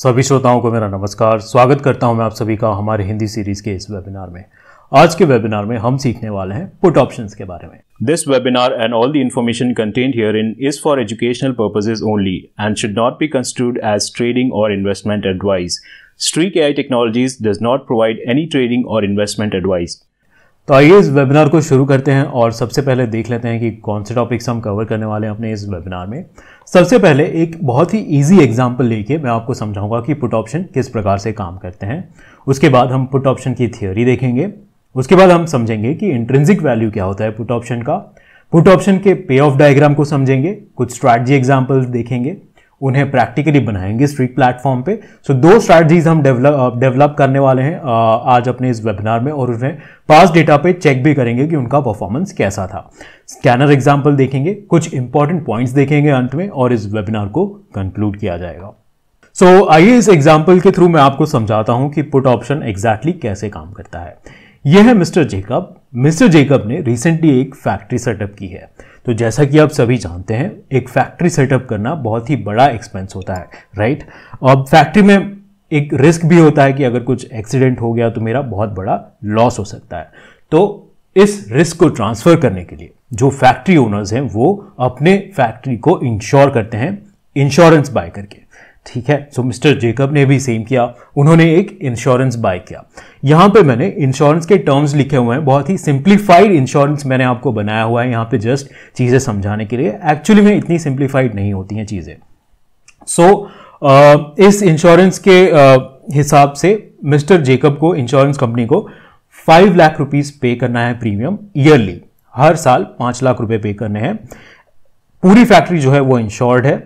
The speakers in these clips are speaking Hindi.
सभी श्रोताओं को मेरा नमस्कार स्वागत करता हूं मैं आप सभी का हमारे हिंदी सीरीज के इस वेबिनार में आज के वेबिनार में हम सीखने वाले हैं पुट ऑप्शंस के बारे में this webinar and all the information content herein is for educational purposes only and should not be construed as trading or investment advice Streak AI technologies does not provide any trading or investment advice तो आइए इस वेबिनार को शुरू करते हैं और सबसे पहले देख लेते हैं कि कौन से टॉपिक्स हम कवर करने वाले हैं अपने इस वेबिनार में सबसे पहले एक बहुत ही इजी एग्जांपल लेके मैं आपको समझाऊंगा कि पुट ऑप्शन किस प्रकार से काम करते हैं उसके बाद हम पुट ऑप्शन की थियोरी देखेंगे उसके बाद हम समझेंगे कि इंट्रेंसिक वैल्यू क्या होता है पुट ऑप्शन का पुट ऑप्शन के पे ऑफ डायग्राम को समझेंगे कुछ स्ट्रैटजी एग्जाम्पल्स देखेंगे उन्हें प्रैक्टिकली बनाएंगे स्ट्रीट प्लेटफॉर्म पे सो so, दो स्ट्रैटजीज हम डेवलप डेवलप करने वाले हैं आज अपने इस वेबिनार में और उन्हें पास डेटा पे चेक भी करेंगे कि उनका परफॉर्मेंस कैसा था स्कैनर एग्जाम्पल देखेंगे कुछ इंपॉर्टेंट पॉइंट्स देखेंगे अंत में और इस वेबिनार को कंक्लूड किया जाएगा सो so, आइए इस एग्जाम्पल के थ्रू मैं आपको समझाता हूँ कि पुट ऑप्शन एग्जैक्टली कैसे काम करता है यह है मिस्टर जेकब मिस्टर जेकब ने रिसेंटली एक फैक्ट्री सेटअप की है तो जैसा कि आप सभी जानते हैं एक फैक्ट्री सेटअप करना बहुत ही बड़ा एक्सपेंस होता है राइट अब फैक्ट्री में एक रिस्क भी होता है कि अगर कुछ एक्सीडेंट हो गया तो मेरा बहुत बड़ा लॉस हो सकता है तो इस रिस्क को ट्रांसफ़र करने के लिए जो फैक्ट्री ओनर्स हैं वो अपने फैक्ट्री को इंश्योर करते हैं इंश्योरेंस बाय करके ठीक है सो मिस्टर जेकब ने भी सेम किया उन्होंने एक इंश्योरेंस बाय किया यहां पे मैंने इंश्योरेंस के टर्म्स लिखे हुए हैं बहुत ही सिंप्लीफाइड इंश्योरेंस मैंने आपको बनाया हुआ है यहां पे जस्ट चीज़ें समझाने के लिए एक्चुअली में इतनी सिंप्लीफाइड नहीं होती हैं चीज़ें सो so, uh, इस इंश्योरेंस के uh, हिसाब से मिस्टर जेकब को इंश्योरेंस कंपनी को फाइव लाख रुपीज़ पे करना है प्रीमियम ईयरली हर साल पांच लाख रुपए पे करने हैं पूरी फैक्ट्री जो है वो इंश्योर्ड है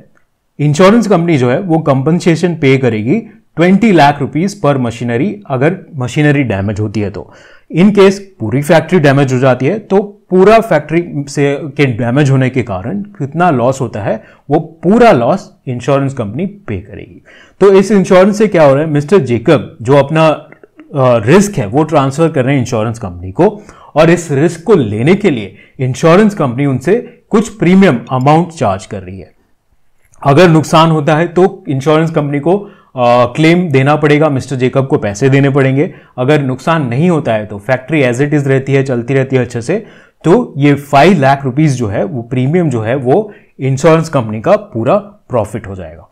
इंश्योरेंस कंपनी जो है वो कंपनसेशन पे करेगी 20 लाख रुपीस पर मशीनरी अगर मशीनरी डैमेज होती है तो इन केस पूरी फैक्ट्री डैमेज हो जाती है तो पूरा फैक्ट्री से के डैमेज होने के कारण कितना लॉस होता है वो पूरा लॉस इंश्योरेंस कंपनी पे करेगी तो इस इंश्योरेंस से क्या हो रहा है मिस्टर जेकब जो अपना रिस्क है वो ट्रांसफर कर रहे हैं इंश्योरेंस कंपनी को और इस रिस्क को लेने के लिए इंश्योरेंस कंपनी उनसे कुछ प्रीमियम अमाउंट चार्ज कर रही है अगर नुकसान होता है तो इंश्योरेंस कंपनी को क्लेम देना पड़ेगा मिस्टर जेकब को पैसे देने पड़ेंगे अगर नुकसान नहीं होता है तो फैक्ट्री एज इट इज़ रहती है चलती रहती है अच्छे से तो ये फाइव लाख रुपीज़ जो है वो प्रीमियम जो है वो इंश्योरेंस कंपनी का पूरा प्रॉफिट हो जाएगा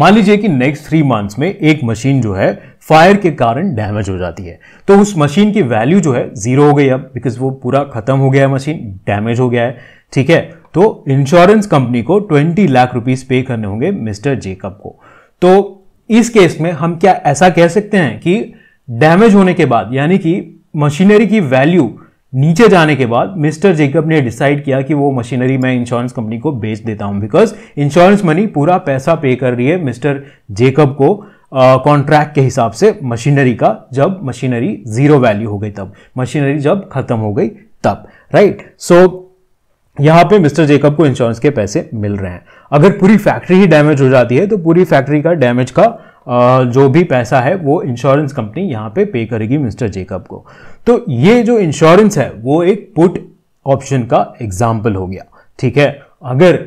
मान लीजिए कि नेक्स्ट थ्री मंथ्स में एक मशीन जो है फायर के कारण डैमेज हो जाती है तो उस मशीन की वैल्यू जो है जीरो हो गई अब बिकॉज वो पूरा खत्म हो गया है मशीन डैमेज हो गया है ठीक है तो इंश्योरेंस कंपनी को 20 लाख रुपीस पे करने होंगे मिस्टर जेकब को तो इस केस में हम क्या ऐसा कह सकते हैं कि डैमेज होने के बाद यानी कि मशीनरी की वैल्यू नीचे जाने के बाद मिस्टर जेकब ने डिसाइड किया कि वो मशीनरी मैं इंश्योरेंस कंपनी को बेच देता हूं बिकॉज इंश्योरेंस मनी पूरा पैसा पे कर रही है मिस्टर जेकब को कॉन्ट्रैक्ट uh, के हिसाब से मशीनरी का जब मशीनरी जीरो वैल्यू हो गई तब मशीनरी जब खत्म हो गई तब राइट right? सो so, यहाँ पे मिस्टर जेकब को इंश्योरेंस के पैसे मिल रहे हैं अगर पूरी फैक्ट्री ही डैमेज हो जाती है तो पूरी फैक्ट्री का डैमेज का जो भी पैसा है वो इंश्योरेंस कंपनी यहाँ पे पे करेगी मिस्टर जेकब को तो ये जो इंश्योरेंस है वो एक पुट ऑप्शन का एग्जाम्पल हो गया ठीक है अगर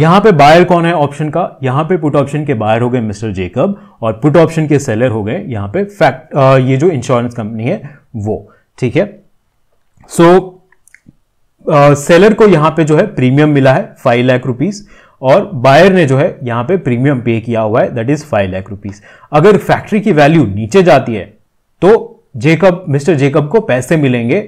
यहाँ पे बायर कौन है ऑप्शन का यहाँ पे पुट ऑप्शन के बायर हो गए मिस्टर जेकब और पुट ऑप्शन के सेलर हो गए यहाँ पे फैक्ट ये जो इंश्योरेंस कंपनी है वो ठीक है सो so, सेलर को यहां पे जो है प्रीमियम मिला है फाइव लाख रुपीज़ और बायर ने जो है यहां पे प्रीमियम पे किया हुआ है that is five lakh rupees अगर फैक्ट्री की वैल्यू नीचे जाती है तो जेकब मिस्टर जेकब को पैसे मिलेंगे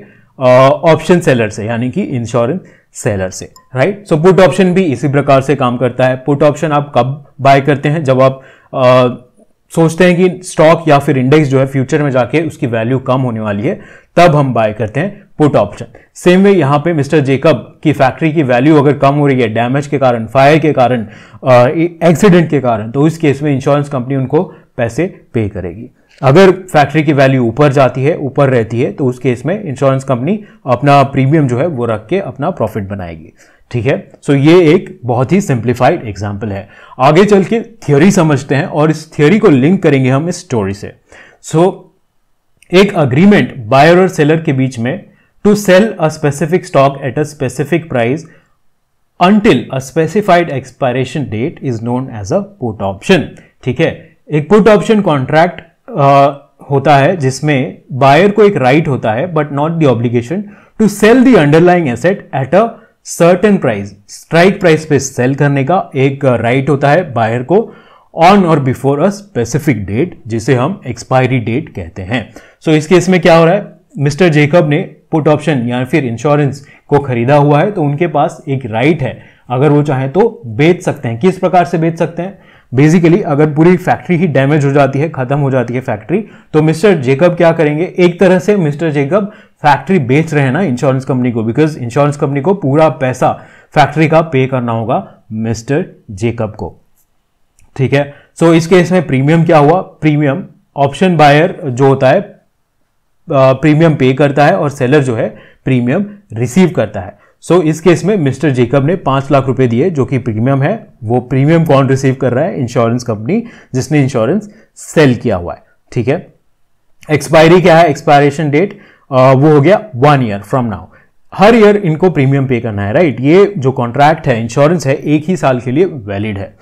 ऑप्शन सेलर से यानी कि इंश्योरेंस सेलर से राइट सो पुट ऑप्शन भी इसी प्रकार से काम करता है पुट ऑप्शन आप कब बाय करते हैं जब आप आ, सोचते हैं कि स्टॉक या फिर इंडेक्स जो है फ्यूचर में जाके उसकी वैल्यू कम होने वाली है तब हम बाय करते हैं पुट ऑप्शन सेम वे यहां पे मिस्टर जेकब की फैक्ट्री की वैल्यू अगर कम हो रही है डैमेज के कारण फायर के कारण एक्सीडेंट के कारण तो इस केस में इंश्योरेंस कंपनी उनको पैसे पे करेगी अगर फैक्ट्री की वैल्यू ऊपर जाती है ऊपर रहती है तो उस केस में इंश्योरेंस कंपनी अपना प्रीमियम जो है वो रख के अपना प्रॉफिट बनाएगी ठीक है सो so, ये एक बहुत ही सिंप्लीफाइड एग्जाम्पल है आगे चल के थियोरी समझते हैं और इस थियोरी को लिंक करेंगे हम इस स्टोरी से सो so, एक अग्रीमेंट बायर और सेलर के बीच में to sell a specific stock at a specific price until a specified expiration date is known as a put option ठीक है एक put ऑप्शन contract होता है जिसमें बायर को एक राइट right होता है but not the obligation to sell the underlying asset at a certain price strike price पे सेल करने का एक राइट right होता है बायर को ऑन और बिफोर अ स्पेसिफिक डेट जिसे हम एक्सपायरी डेट कहते हैं सो so, इस केस में क्या हो रहा है मिस्टर जेकब ने पुट ऑप्शन या फिर इंश्योरेंस को खरीदा हुआ है तो उनके पास एक राइट है अगर वो चाहें तो बेच सकते हैं किस प्रकार से बेच सकते हैं बेसिकली अगर पूरी फैक्ट्री ही डैमेज हो जाती है खत्म हो जाती है फैक्ट्री तो मिस्टर जेकब क्या करेंगे एक तरह से मिस्टर जेकब फैक्ट्री बेच रहे हैं ना इंश्योरेंस कंपनी को बिकॉज इंश्योरेंस कंपनी को पूरा पैसा फैक्ट्री का पे करना होगा मिस्टर जेकब को ठीक है सो so, इस केस में प्रीमियम क्या हुआ प्रीमियम ऑप्शन बायर जो होता है प्रीमियम पे करता है और सेलर जो है प्रीमियम रिसीव करता है सो so, इस केस में मिस्टर जेकब ने पांच लाख रुपए दिए जो कि प्रीमियम है वो प्रीमियम कौन रिसीव कर रहा है इंश्योरेंस कंपनी जिसने इंश्योरेंस सेल किया हुआ है ठीक है एक्सपायरी क्या है एक्सपायरेशन डेट वो हो गया वन ईयर फ्रॉम नाउ हर ईयर इनको प्रीमियम पे करना है राइट ये जो कॉन्ट्रैक्ट है इंश्योरेंस है एक ही साल के लिए वैलिड है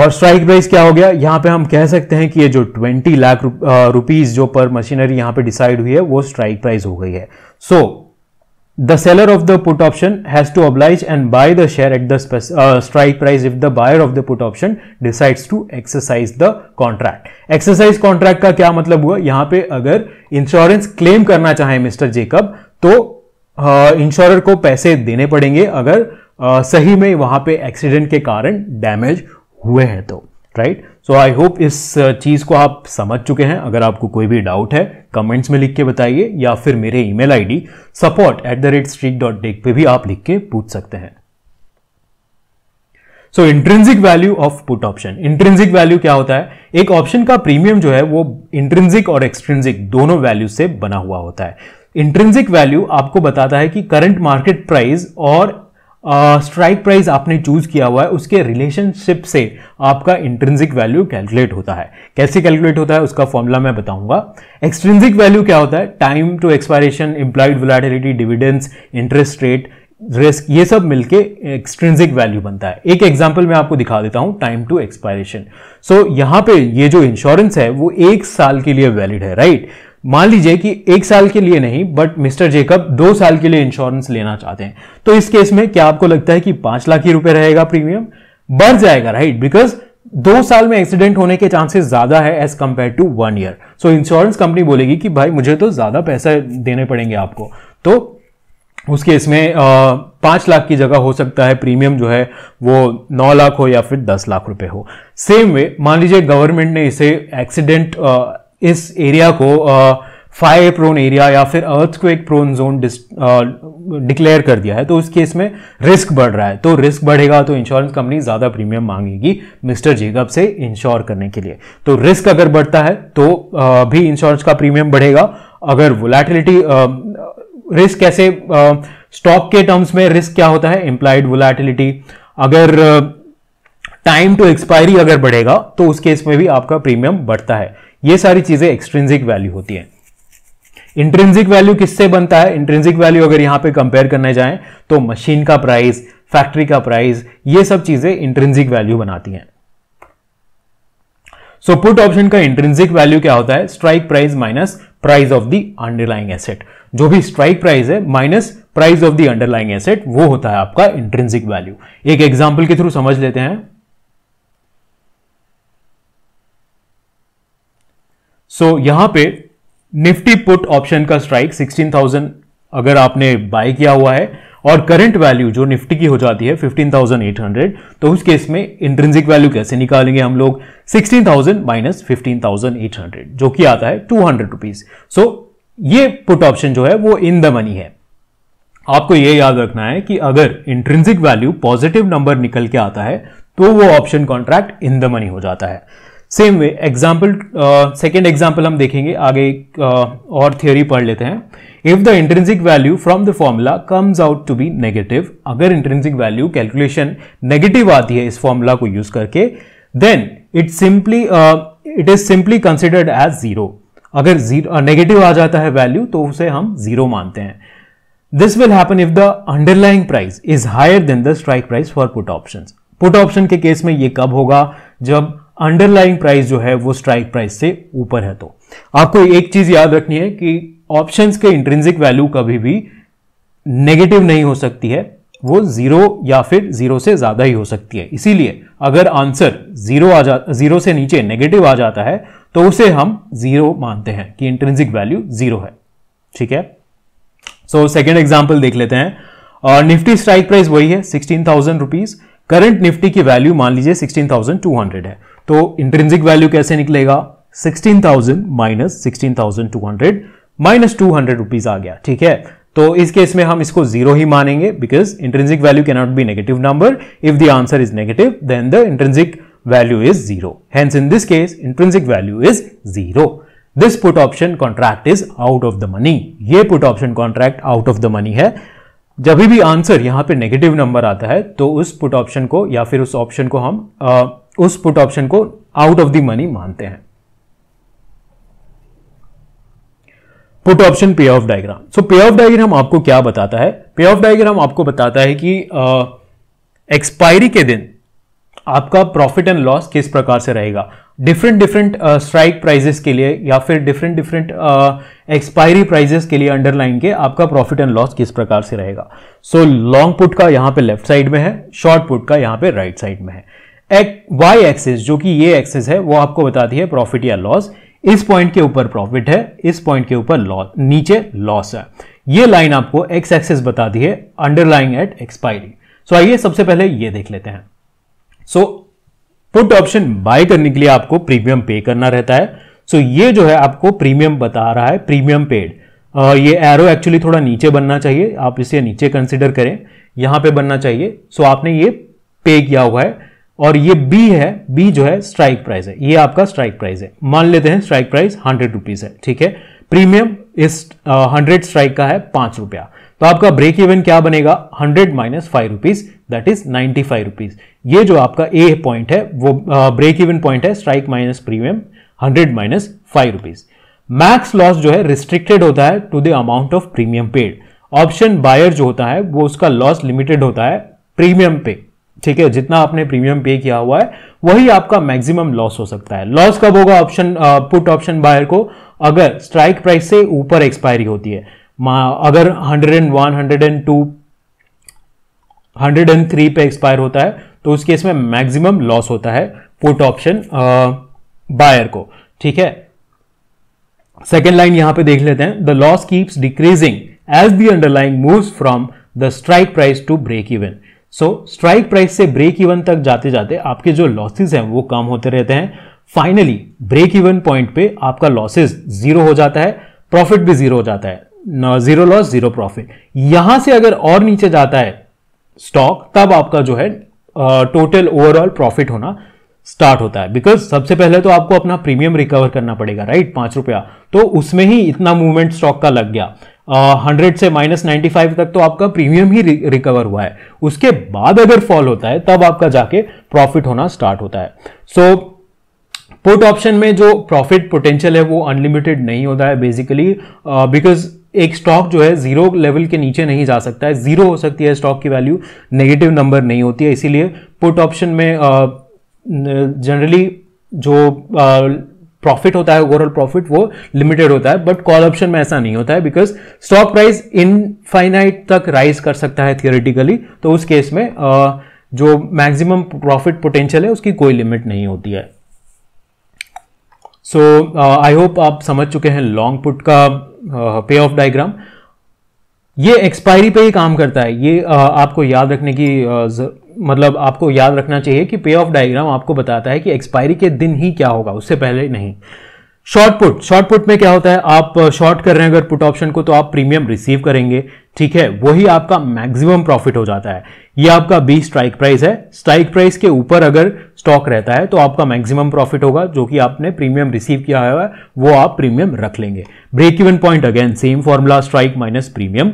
और स्ट्राइक प्राइस क्या हो गया यहाँ पे हम कह सकते हैं कि ये जो 20 लाख रुपीज जो पर मशीनरी यहाँ पे डिसाइड हुई है वो स्ट्राइक प्राइस हो गई है so the seller of the put option has to oblige and buy the share at the strike price if the buyer of the put option decides to exercise the contract exercise contract का क्या मतलब हुआ यहाँ पे अगर इंश्योरेंस क्लेम करना चाहे मिस्टर जेकब तो इंश्योरर uh, को पैसे देने पड़ेंगे अगर uh, सही में वहां पे एक्सीडेंट के कारण डैमेज हुए हैं तो राइट सो आई होप इस uh, चीज़ को आप समझ चुके हैं अगर आपको कोई भी डाउट है कमेंट्स में लिख के बताइए या फिर मेरे email ID support at the rate Streak dot tech पे भी आप लिख के पूछ सकते हैं so intrinsic value of put option intrinsic value क्या होता है एक ऑप्शन का प्रीमियम जो है वो इंट्रेंसिक और एक्सट्रेंसिक दोनों वैल्यू से बना हुआ होता है इंट्रेंसिक वैल्यू आपको बताता है कि करंट मार्केट प्राइस और स्ट्राइक uh, प्राइस आपने चूज किया हुआ है उसके रिलेशनशिप से आपका इंट्रेंसिक वैल्यू कैलकुलेट होता है कैसे कैलकुलेट होता है उसका फॉर्मूला मैं बताऊंगा एक्सट्रेंसिक वैल्यू क्या होता है time to expiration implied volatility dividends interest rate risk ये सब मिलके एक्सट्रेंसिक वैल्यू बनता है एक एग्जाम्पल मैं आपको दिखा देता हूँ टाइम टू एक्सपायरेशन सो यहाँ पे ये जो इंश्योरेंस है वो एक साल के लिए वैलिड है राइट right? मान लीजिए कि एक साल के लिए नहीं बट मिस्टर जेकब दो साल के लिए इंश्योरेंस लेना चाहते हैं तो इस केस में क्या आपको लगता है कि पांच लाख ही रुपए रहेगा प्रीमियम बढ़ जाएगा राइट बिकॉज दो साल में एक्सीडेंट होने के चांसेस ज्यादा है as compare to one year so insurance company बोलेगी कि भाई मुझे तो ज्यादा पैसा देने पड़ेंगे आपको तो उस केस में पांच लाख की जगह हो सकता है प्रीमियम जो है वो नौ लाख हो या फिर दस लाख रुपए हो सेम वे मान लीजिए गवर्नमेंट ने इसे एक्सीडेंट इस एरिया को फायर प्रोन एरिया या फिर अर्थ को एक प्रोन जोन डिक्लेयर कर दिया है तो उस केस में रिस्क बढ़ रहा है तो रिस्क बढ़ेगा तो इंश्योरेंस कंपनी ज़्यादा प्रीमियम मांगेगी मिस्टर जेकब से इंश्योर करने के लिए तो रिस्क अगर बढ़ता है तो भी इंश्योरेंस का प्रीमियम बढ़ेगा अगर वोलेटिलिटी रिस्क कैसे स्टॉक के टर्म्स में रिस्क क्या होता है इंप्लाइड वोलेटिलिटी अगर टाइम टू एक्सपायरी अगर बढ़ेगा तो उस केस में भी आपका प्रीमियम बढ़ता है ये सारी चीजें एक्सट्रेंसिक वैल्यू होती है इंट्रेंसिक वैल्यू किससे बनता है इंट्रेंसिक वैल्यू अगर यहां पे कंपेयर करने जाएं तो मशीन का प्राइस फैक्ट्री का प्राइस ये सब चीजें इंट्रेंसिक वैल्यू बनाती हैं सो पुट ऑप्शन का इंट्रेंसिक वैल्यू क्या होता है strike price minus price of the underlying asset जो भी स्ट्राइक प्राइस है minus price of the underlying asset वो होता है आपका इंट्रेंसिक वैल्यू एक एग्जाम्पल के थ्रू समझ लेते हैं सो so, यहां पे निफ्टी पुट ऑप्शन का स्ट्राइक 16,000 अगर आपने बाय किया हुआ है और करंट वैल्यू जो निफ्टी की हो जाती है 15,800 तो उस केस में इंट्रेंसिक वैल्यू कैसे निकालेंगे हम लोग 16,000 थाउजेंड माइनस फिफ्टीन जो कि आता है टू हंड्रेड रुपीज सो ये पुट ऑप्शन जो है वो इन द मनी है आपको यह याद रखना है कि अगर इंट्रेंसिक वैल्यू पॉजिटिव नंबर निकल के आता है तो वो option contract in the money हो जाता है same way example second example हम देखेंगे आगे एक uh, और थियोरी पढ़ लेते हैं if the intrinsic value from the formula comes out to be negative अगर इंटरेंसिक वैल्यू कैलकुलेशन नेगेटिव आती है इस फॉर्मूला को यूज करके then it simply it is simply considered as zero अगर जीरो नेगेटिव uh, आ जाता है वैल्यू तो उसे हम जीरो मानते हैं this will happen if the underlying price is higher than the strike price for put option put option के केस में ये कब होगा जब अंडरलाइंग प्राइस जो है वो स्ट्राइक प्राइस से ऊपर है तो आपको एक चीज याद रखनी है कि ऑप्शंस के इंट्रेंसिक वैल्यू कभी भी नेगेटिव नहीं हो सकती है वो जीरो या फिर जीरो से ज्यादा ही हो सकती है इसीलिए अगर आंसर जीरो आ जा जीरो से नीचे नेगेटिव आ जाता है तो उसे हम जीरो मानते हैं कि इंट्रेंसिक वैल्यू जीरो है ठीक है सो सेकेंड एग्जाम्पल देख लेते हैं और निफ्टी स्ट्राइक प्राइस वही है sixteen thousand rupees current Nifty की वैल्यू मान लीजिए सिक्सटीन थाउजेंड टू हंड्रेड है तो इंट्रेंसिक वैल्यू कैसे निकलेगा 16,000 minus hundred minus two hundred rupees आ गया ठीक है तो इस केस में हम इसको जीरो ही मानेंगे because intrinsic value cannot be negative number if the answer is negative then the intrinsic value is zero hence in this case intrinsic value is zero this put option contract is out of the money ये put option contract out of the money है जब भी आंसर यहां पे नेगेटिव नंबर आता है तो उस पुट ऑप्शन को या फिर उस ऑप्शन को हम uh, उस पुट ऑप्शन को आउट ऑफ द मनी मानते हैं put option payoff diagram so payoff diagram आपको क्या बताता है पे ऑफ डायग्राम आपको बताता है कि एक्सपायरी के दिन आपका प्रॉफिट एंड लॉस किस प्रकार से रहेगा डिफरेंट डिफरेंट स्ट्राइक प्राइजेस के लिए या फिर डिफरेंट डिफरेंट एक्सपायरी प्राइजेस के लिए अंडरलाइन के आपका प्रॉफिट एंड लॉस किस प्रकार से रहेगा सो लॉन्ग पुट का यहां पे लेफ्ट साइड में है शॉर्ट पुट का यहां पे राइट right साइड में है एक वाई एक्सिस जो कि ये एक्सिस है वो आपको बताती है प्रॉफिट या लॉस इस पॉइंट के ऊपर प्रॉफिट है इस पॉइंट के ऊपर लॉस नीचे लॉस है ये लाइन आपको एक्स एक्सिस बताती है अंडरलाइंग एट एक्सपायरी सो आइए सबसे पहले ये देख लेते हैं सो पुट ऑप्शन बाय करने के लिए आपको प्रीमियम पे करना रहता है सो so, ये जो है आपको प्रीमियम बता रहा है प्रीमियम पेड ये एरो एक्चुअली थोड़ा नीचे बनना चाहिए आप इसे नीचे कंसिडर करें यहां पे बनना चाहिए सो so, आपने ये पे किया हुआ है और ये बी है बी जो है स्ट्राइक प्राइस है ये आपका स्ट्राइक प्राइस है मान लेते हैं स्ट्राइक प्राइस हंड्रेड रुपीज है ठीक है प्रीमियम इस हंड्रेड स्ट्राइक का है पांच रुपया तो आपका ब्रेक इवन क्या बनेगा hundred minus five rupees that is ninety five rupees ये जो आपका ए पॉइंट है वो ब्रेक इवन पॉइंट है strike minus premium hundred minus five rupees max loss जो है रिस्ट्रिक्टेड होता है to the amount of premium paid option buyer जो होता है वो उसका लॉस लिमिटेड होता है प्रीमियम पे ठीक है जितना आपने प्रीमियम पे किया हुआ है वही आपका मैक्सिमम लॉस हो सकता है लॉस कब होगा ऑप्शन पुट ऑप्शन बायर को अगर स्ट्राइक प्राइस से ऊपर एक्सपायरी होती है अगर 101, 102, 103 पे एक्सपायर होता है तो उस केस में मैक्सिमम लॉस होता है पुट ऑप्शन बायर को ठीक है सेकेंड लाइन यहां पे देख लेते हैं the loss keeps decreasing as the underlying moves from the strike price to break even so strike price से ब्रेक इवन तक जाते जाते आपके जो लॉसेज हैं वो कम होते रहते हैं फाइनली ब्रेक इवन पॉइंट पे आपका लॉसेज जीरो हो जाता है प्रॉफिट भी जीरो हो जाता है जीरो लॉस जीरो प्रॉफिट यहां से अगर और नीचे जाता है स्टॉक तब आपका जो है टोटल ओवरऑल प्रॉफिट होना स्टार्ट होता है बिकॉज सबसे पहले तो आपको अपना प्रीमियम रिकवर करना पड़ेगा राइट पांच रुपया तो उसमें ही इतना मूवमेंट स्टॉक का लग गया हंड्रेड से माइनस नाइन्टी फाइव तक तो आपका प्रीमियम ही रिकवर हुआ है उसके बाद अगर फॉल होता है तब आपका जाके प्रॉफिट होना स्टार्ट होता है सो पुट ऑप्शन में जो प्रॉफिट पोटेंशियल है वो अनलिमिटेड नहीं होता है बेसिकली बिकॉज uh, एक स्टॉक जो है जीरो लेवल के नीचे नहीं जा सकता है जीरो हो सकती है स्टॉक की वैल्यू नेगेटिव नंबर नहीं होती है इसीलिए पुट ऑप्शन में जनरली uh, जो uh, प्रॉफिट होता है ओवरऑल प्रॉफिट वो लिमिटेड होता है बट कॉल ऑप्शन में ऐसा नहीं होता है बिकॉज स्टॉक प्राइस इनफाइनाइट तक राइज कर सकता है थियोरिटिकली तो उस केस में जो मैक्सिमम प्रॉफिट पोटेंशियल है उसकी कोई लिमिट नहीं होती है सो आई होप आप समझ चुके हैं लॉन्ग पुट का पे ऑफ डायग्राम ये एक्सपायरी पे ही काम करता है ये uh, आपको याद रखने की uh, मतलब आपको याद रखना चाहिए कि पे ऑफ डायग्राम आपको बताता है कि एक्सपायरी के दिन ही क्या होगा उससे पहले नहीं शॉर्ट पुट शॉर्ट पुट में क्या होता है आप शॉर्ट uh, कर रहे हैं अगर पुट ऑप्शन को तो आप प्रीमियम रिसीव करेंगे ठीक है वही आपका मैक्सिमम प्रॉफिट हो जाता है ये आपका बी स्ट्राइक प्राइस है स्ट्राइक प्राइस के ऊपर अगर स्टॉक रहता है तो आपका मैक्सिमम प्रॉफिट होगा जो कि आपने प्रीमियम रिसीव किया हुआ है वो आप प्रीमियम रख लेंगे break even point again same formula strike minus premium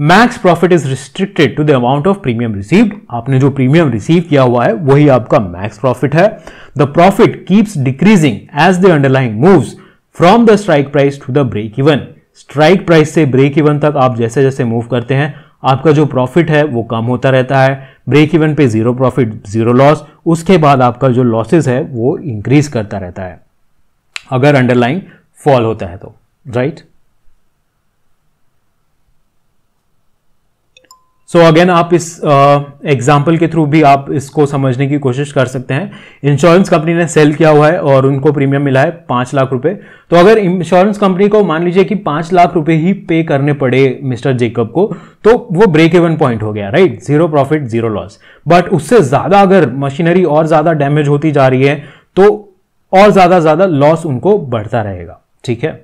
max profit is restricted to the amount of premium received आपने जो प्रीमियम रिसीव किया हुआ है वही आपका मैक्स प्रॉफिट है the profit keeps decreasing as the underlying moves from the strike price to the break even strike price से ब्रेक इवन तक आप जैसे जैसे मूव करते हैं आपका जो प्रॉफिट है वो कम होता रहता है ब्रेक इवन पे जीरो प्रॉफिट जीरो लॉस उसके बाद आपका जो लॉसेज है वो इंक्रीज करता रहता है अगर अंडरलाइंग फॉल होता है तो right right? So so again आप इस एग्जाम्पल uh, के थ्रू भी आप इसको समझने की कोशिश कर सकते हैं इंश्योरेंस कंपनी ने सेल किया हुआ है और उनको प्रीमियम मिला है पाँच लाख रुपए तो अगर इंश्योरेंस कंपनी को मान लीजिए कि पाँच लाख रुपए ही पे करने पड़े मिस्टर जेकब को तो वो ब्रेक इवन पॉइंट हो गया right zero profit zero loss but उससे ज़्यादा अगर मशीनरी और ज़्यादा डैमेज होती जा रही है तो और ज़्यादा ज़्यादा लॉस उनको बढ़ता रहेगा ठीक है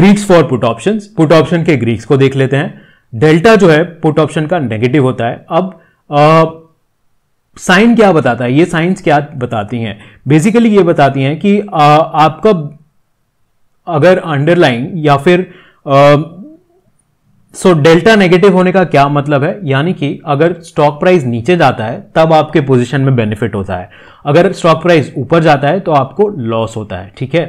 Greeks for put option put option के ग्रीक्स को देख लेते हैं डेल्टा जो है पुट ऑप्शन का नेगेटिव होता है अब साइन क्या बताता है ये साइंस क्या बताती हैं बेसिकली ये बताती हैं कि आ, आपका अगर अंडरलाइन या फिर सो डेल्टा नेगेटिव होने का क्या मतलब है यानी कि अगर स्टॉक प्राइस नीचे जाता है तब आपके पोजीशन में बेनिफिट होता है अगर स्टॉक प्राइस ऊपर जाता है तो आपको लॉस होता है ठीक है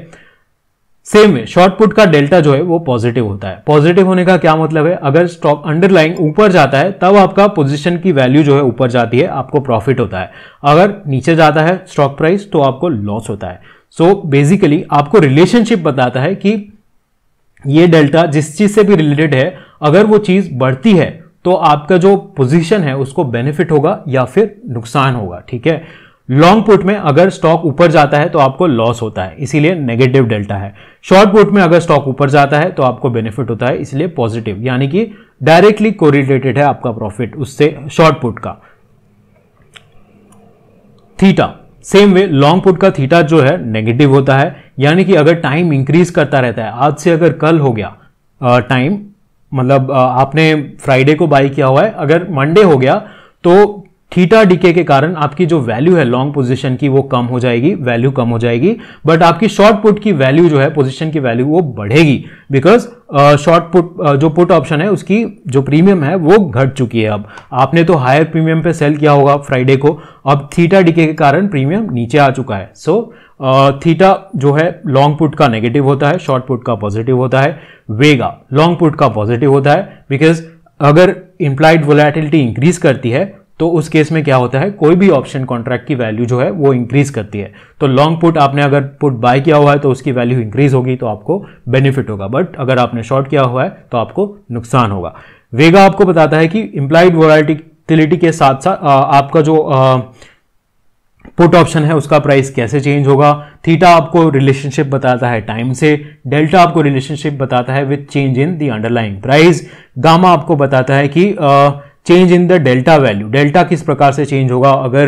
सेम वे शॉर्ट पुट का डेल्टा जो है वो पॉजिटिव होता है पॉजिटिव होने का क्या मतलब है अगर स्टॉक अंडरलाइंग ऊपर जाता है तब आपका पोजीशन की वैल्यू जो है ऊपर जाती है आपको प्रॉफिट होता है अगर नीचे जाता है स्टॉक प्राइस तो आपको लॉस होता है सो so, बेसिकली आपको रिलेशनशिप बताता है कि ये डेल्टा जिस चीज से भी रिलेटेड है अगर वो चीज बढ़ती है तो आपका जो पोजीशन है उसको बेनिफिट होगा या फिर नुकसान होगा ठीक है लॉन्ग पुट में अगर स्टॉक ऊपर जाता है तो आपको लॉस होता है इसीलिए नेगेटिव डेल्टा है शॉर्ट पुट में अगर स्टॉक ऊपर जाता है तो आपको बेनिफिट होता है इसलिए पॉजिटिव यानी कि डायरेक्टली कोरिलेटेड है आपका प्रॉफिट उससे शॉर्ट पुट का theta same way long put का थीटा जो है नेगेटिव होता है यानी कि अगर टाइम इंक्रीज करता रहता है आज से अगर कल हो गया टाइम मतलब आपने फ्राइडे को बाई किया हुआ है अगर मंडे हो गया तो थीटा डीके के कारण आपकी जो वैल्यू है लॉन्ग पोजीशन की वो कम हो जाएगी वैल्यू कम हो जाएगी बट आपकी शॉर्ट पुट की वैल्यू जो है पोजीशन की वैल्यू वो बढ़ेगी बिकॉज शॉर्ट पुट जो पुट ऑप्शन है उसकी जो प्रीमियम है वो घट चुकी है अब आपने तो हायर प्रीमियम पे सेल किया होगा फ्राइडे को अब थीटा डीके के कारण प्रीमियम नीचे आ चुका है सो so, थीटा जो है लॉन्ग पुट का नेगेटिव होता है शॉर्ट पुट का पॉजिटिव होता है वेगा लॉन्ग पुट का पॉजिटिव होता है बिकॉज अगर इम्प्लाइड वोलेटिलिटी इंक्रीज करती है तो उस केस में क्या होता है कोई भी ऑप्शन कॉन्ट्रैक्ट की वैल्यू जो है वो इंक्रीज करती है तो लॉन्ग पुट आपने अगर पुट बाय किया हुआ है तो उसकी वैल्यू इंक्रीज होगी तो आपको बेनिफिट होगा बट अगर आपने शॉर्ट किया हुआ है तो आपको नुकसान होगा वेगा आपको बताता है कि इंप्लाइड वोलाटिलिटी के साथ साथ आपका जो आ, पुट ऑप्शन है उसका प्राइस कैसे चेंज होगा थीटा आपको रिलेशनशिप बताता है टाइम से डेल्टा आपको रिलेशनशिप बताता है with change in the underlying price gamma आपको बताता है कि ah, change in the delta value delta किस प्रकार से चेंज होगा अगर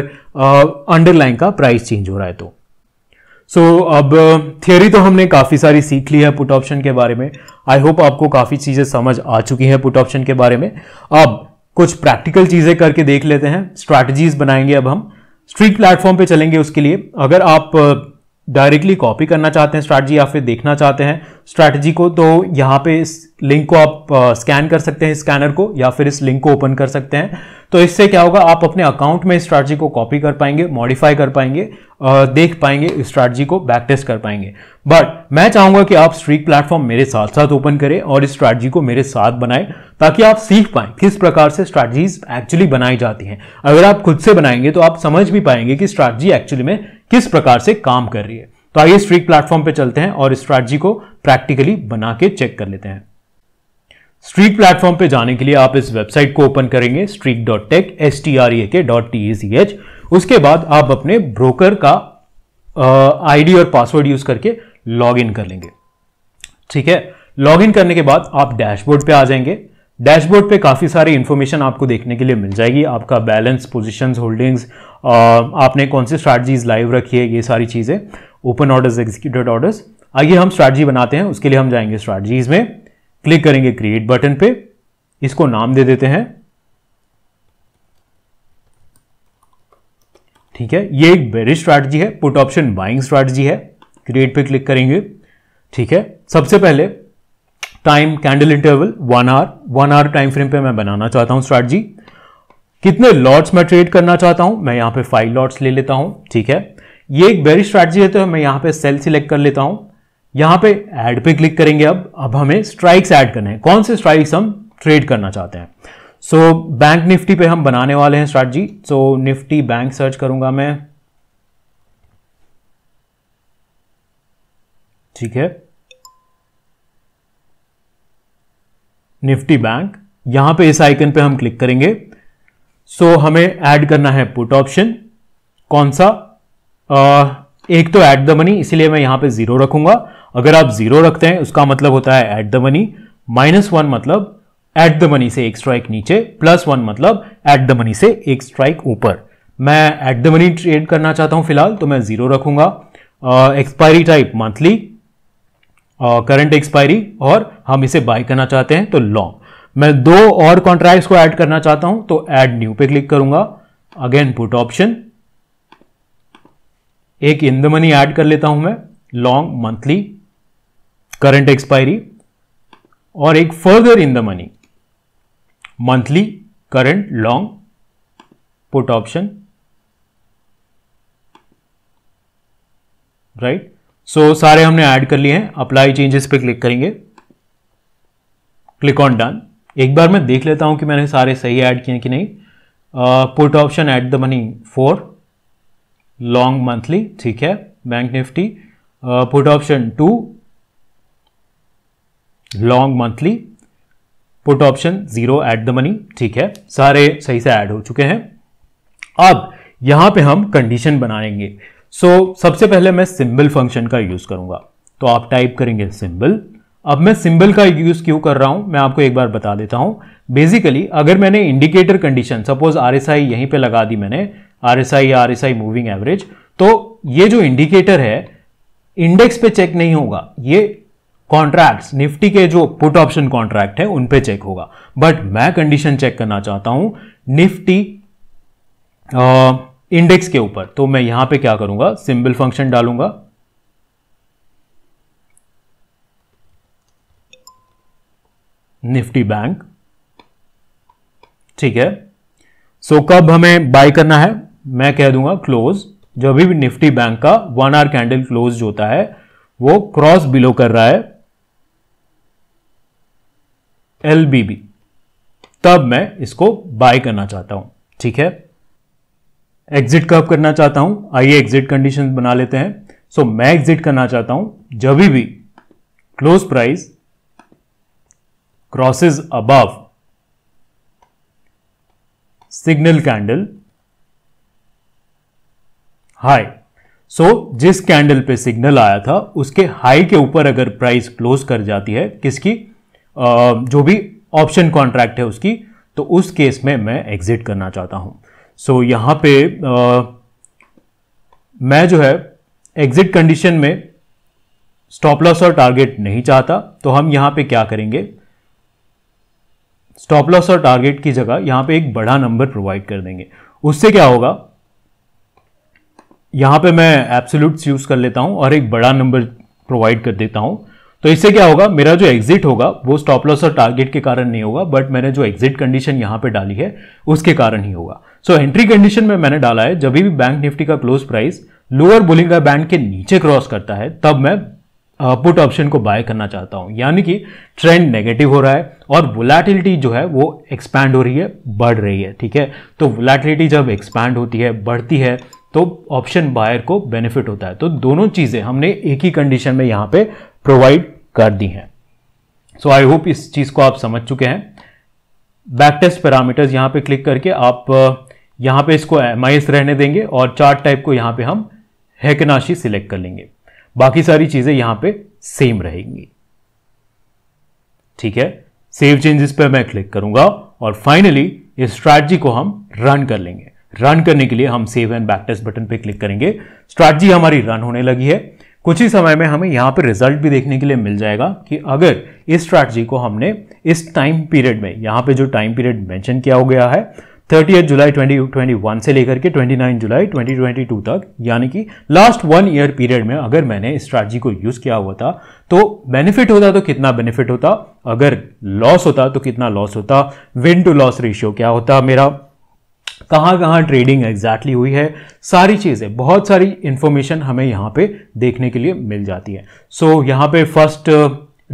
अंडरलाइन uh, का प्राइस चेंज हो रहा है तो सो so, अब थियोरी तो हमने काफ़ी सारी सीख ली है पुट ऑप्शन के बारे में आई होप आपको काफ़ी चीज़ें समझ आ चुकी हैं पुट ऑप्शन के बारे में अब कुछ प्रैक्टिकल चीज़ें करके देख लेते हैं स्ट्रैटेजीज बनाएंगे अब हम स्ट्रीट प्लेटफॉर्म पे चलेंगे उसके लिए अगर आप डायरेक्टली कॉपी करना चाहते हैं स्ट्रैटजी या फिर देखना चाहते हैं स्ट्रैटजी को तो यहाँ पे इस लिंक को आप स्कैन कर सकते हैं स्कैनर को या फिर इस लिंक को ओपन कर सकते हैं तो इससे क्या होगा आप अपने अकाउंट में स्ट्रैटजी को कॉपी कर पाएंगे मॉडिफाई कर पाएंगे देख पाएंगे स्ट्रैटजी को बैक टेस्ट कर पाएंगे बट मैं चाहूंगा कि आप स्ट्रीक प्लेटफॉर्म मेरे साथ साथ ओपन करें और इस स्ट्रैटजी को मेरे साथ बनाएं ताकि आप सीख पाएं किस प्रकार से स्ट्रैटजीज एक्चुअली बनाई जाती हैं अगर आप खुद से बनाएंगे तो आप समझ भी पाएंगे कि स्ट्रैटजी एक्चुअली में किस प्रकार से काम कर रही है तो आइए स्ट्रीक प्लेटफॉर्म पर चलते हैं और स्ट्रैटजी को प्रैक्टिकली बना के चेक कर लेते हैं स्ट्रीक प्लेटफॉर्म पे जाने के लिए आप इस वेबसाइट को ओपन करेंगे Streak dot tech S T R A K dot T E C H उसके बाद आप अपने ब्रोकर का आईडी और पासवर्ड यूज करके लॉग इन कर लेंगे ठीक है लॉग इन करने के बाद आप डैशबोर्ड पे आ जाएंगे डैशबोर्ड पे काफ़ी सारी इंफॉर्मेशन आपको देखने के लिए मिल जाएगी आपका बैलेंस पोजीशंस होल्डिंग्स आपने कौन सी स्ट्रैटजीज लाइव रखी है ये सारी चीज़ें ओपन ऑर्डर्स एग्जीक्यूटेड ऑर्डर्स आइए हम स्ट्रैटजी बनाते हैं उसके लिए हम जाएंगे स्ट्रैटजीज में क्लिक करेंगे क्रिएट बटन पे इसको नाम दे देते हैं ठीक है ये एक बेरिश स्ट्रैटजी है पुट ऑप्शन बाइंग स्ट्रैटजी है क्रिएट पे क्लिक करेंगे ठीक है सबसे पहले time candle interval one hour one hour time frame पे मैं बनाना चाहता हूं स्ट्रैटजी कितने लॉट्स मैं ट्रेड करना चाहता हूं मैं यहां पे फाइव लॉट्स ले लेता हूं ठीक है ये एक बेरिश स्ट्रैटजी है तो मैं यहां पे सेल सिलेक्ट कर लेता हूं यहां पे ऐड पे क्लिक करेंगे अब अब हमें स्ट्राइक्स ऐड करने हैं कौन से स्ट्राइक्स हम ट्रेड करना चाहते हैं सो बैंक निफ्टी पे हम बनाने वाले हैं स्टार्ट जी so so, Nifty bank search करूंगा मैं ठीक है निफ्टी बैंक यहां पे इस आइकन पे हम क्लिक करेंगे सो so, हमें ऐड करना है पुट ऑप्शन कौन सा uh, एक तो ऐट द मनी इसीलिए मैं यहां पे जीरो रखूंगा अगर आप जीरो रखते हैं उसका मतलब होता है at the money minus one मतलब एट द मनी से एक स्ट्राइक नीचे प्लस वन मतलब एट द मनी से एक स्ट्राइक ऊपर मैं एट द मनी ट्रेड करना चाहता हूं फिलहाल तो मैं जीरो रखूंगा expiry type monthly current expiry और हम इसे बाय करना चाहते हैं तो लॉन्ग मैं दो और कॉन्ट्रैक्ट्स को ऐड करना चाहता हूं तो ऐड न्यू पे क्लिक करूंगा अगेन पुट ऑप्शन एक इन द मनी ऐड कर लेता हूं मैं लॉन्ग मंथली करंट एक्सपायरी और एक further in the money monthly current long put option right so सारे हमने ऐड कर लिए हैं अप्लाई चेंजेस पे क्लिक करेंगे क्लिक ऑन डन एक बार मैं देख लेता हूं कि मैंने सारे सही ऐड किए कि नहीं put option at the money four long monthly ठीक है bank Nifty put option two long monthly put option zero at the money ठीक है सारे सही से ऐड हो चुके हैं अब यहां पे हम कंडीशन बनाएंगे सो so, सबसे पहले मैं सिंबल फंक्शन का यूज करूंगा तो आप टाइप करेंगे सिंबल अब मैं सिंबल का यूज क्यों कर रहा हूं मैं आपको एक बार बता देता हूं बेसिकली अगर मैंने indicator condition suppose R S I यहीं पर लगा दी मैंने R S I R S I moving average तो ये जो इंडिकेटर है इंडेक्स पे चेक नहीं होगा ये कॉन्ट्रैक्ट्स निफ्टी के जो पुट ऑप्शन कॉन्ट्रैक्ट है उन पे चेक होगा बट मैं कंडीशन चेक करना चाहता हूं निफ्टी इंडेक्स के ऊपर तो मैं यहां पे क्या करूंगा सिंबल फंक्शन डालूंगा निफ्टी बैंक ठीक है सो so, कब हमें बाय करना है मैं कह दूंगा क्लोज जो अभी भी निफ्टी बैंक का वन आर कैंडल क्लोज होता है वो क्रॉस बिलो कर रहा है एल तब मैं इसको बाय करना चाहता हूं ठीक है एग्जिट कब करना चाहता हूं आइए एग्जिट कंडीशन बना लेते हैं सो so, मैं एग्जिट करना चाहता हूं जब भी close price crosses above signal candle high so जिस कैंडल पे सिग्नल आया था उसके हाई के ऊपर अगर प्राइस क्लोज कर जाती है किसकी जो भी ऑप्शन कॉन्ट्रैक्ट है उसकी तो उस केस में मैं एग्जिट करना चाहता हूं सो so, यहां पे आ, मैं जो है एग्जिट कंडीशन में स्टॉप लॉस और टारगेट नहीं चाहता तो हम यहां पे क्या करेंगे स्टॉप लॉस और टारगेट की जगह यहां पे एक बड़ा नंबर प्रोवाइड कर देंगे उससे क्या होगा यहां पे मैं एप्सोल्यूट्स यूज़ कर लेता हूं और एक बड़ा नंबर प्रोवाइड कर देता हूं तो इससे क्या होगा मेरा जो एग्जिट होगा वो स्टॉप लॉस और टारगेट के कारण नहीं होगा बट मैंने जो एग्जिट कंडीशन यहाँ पे डाली है उसके कारण ही होगा सो एंट्री कंडीशन में मैंने डाला है जब भी बैंक निफ्टी का close price lower Bollinger band के नीचे क्रॉस करता है तब मैं पुट uh, ऑप्शन को बाय करना चाहता हूं यानी कि ट्रेंड नेगेटिव हो रहा है और वोलाटिलिटी जो है वो एक्सपैंड हो रही है बढ़ रही है ठीक है तो वोलाटिलिटी जब एक्सपैंड होती है बढ़ती है तो ऑप्शन बायर को बेनिफिट होता है तो दोनों चीज़ें हमने एक ही कंडीशन में यहाँ पे प्रोवाइड कर दी हैं सो आई होप इस चीज़ को आप समझ चुके हैं बैक टेस्ट पैरामीटर्स यहां पे क्लिक करके आप यहां पे इसको एम रहने देंगे और चार्ट टाइप को यहां पे हम हैकनाशी सिलेक्ट कर लेंगे बाकी सारी चीज़ें यहां पे सेम रहेंगी ठीक है सेव चेंजेस पर मैं क्लिक करूंगा और फाइनली इस स्ट्रैटी को हम रन कर लेंगे रन करने के लिए हम save and back test button पे क्लिक करेंगे स्ट्रैटजी हमारी रन होने लगी है कुछ ही समय में हमें यहाँ पर रिजल्ट भी देखने के लिए मिल जाएगा कि अगर इस स्ट्रैटजी को हमने इस टाइम पीरियड में यहाँ पे जो टाइम पीरियड मेंशन किया हो गया है थर्टी जुलाई 2021 से लेकर के 29 जुलाई 2022 तक यानी कि लास्ट वन ईयर पीरियड में अगर मैंने इस स्ट्रैटी को यूज़ किया हुआ था तो बेनिफिट होता तो कितना बेनिफिट होता अगर लॉस होता तो कितना लॉस होता विन टू लॉस रेशियो क्या होता मेरा कहाँ कहाँ ट्रेडिंग एग्जैक्टली हुई है सारी चीज़ें बहुत सारी इन्फॉर्मेशन हमें यहाँ पे देखने के लिए मिल जाती है सो so, यहाँ पे फर्स्ट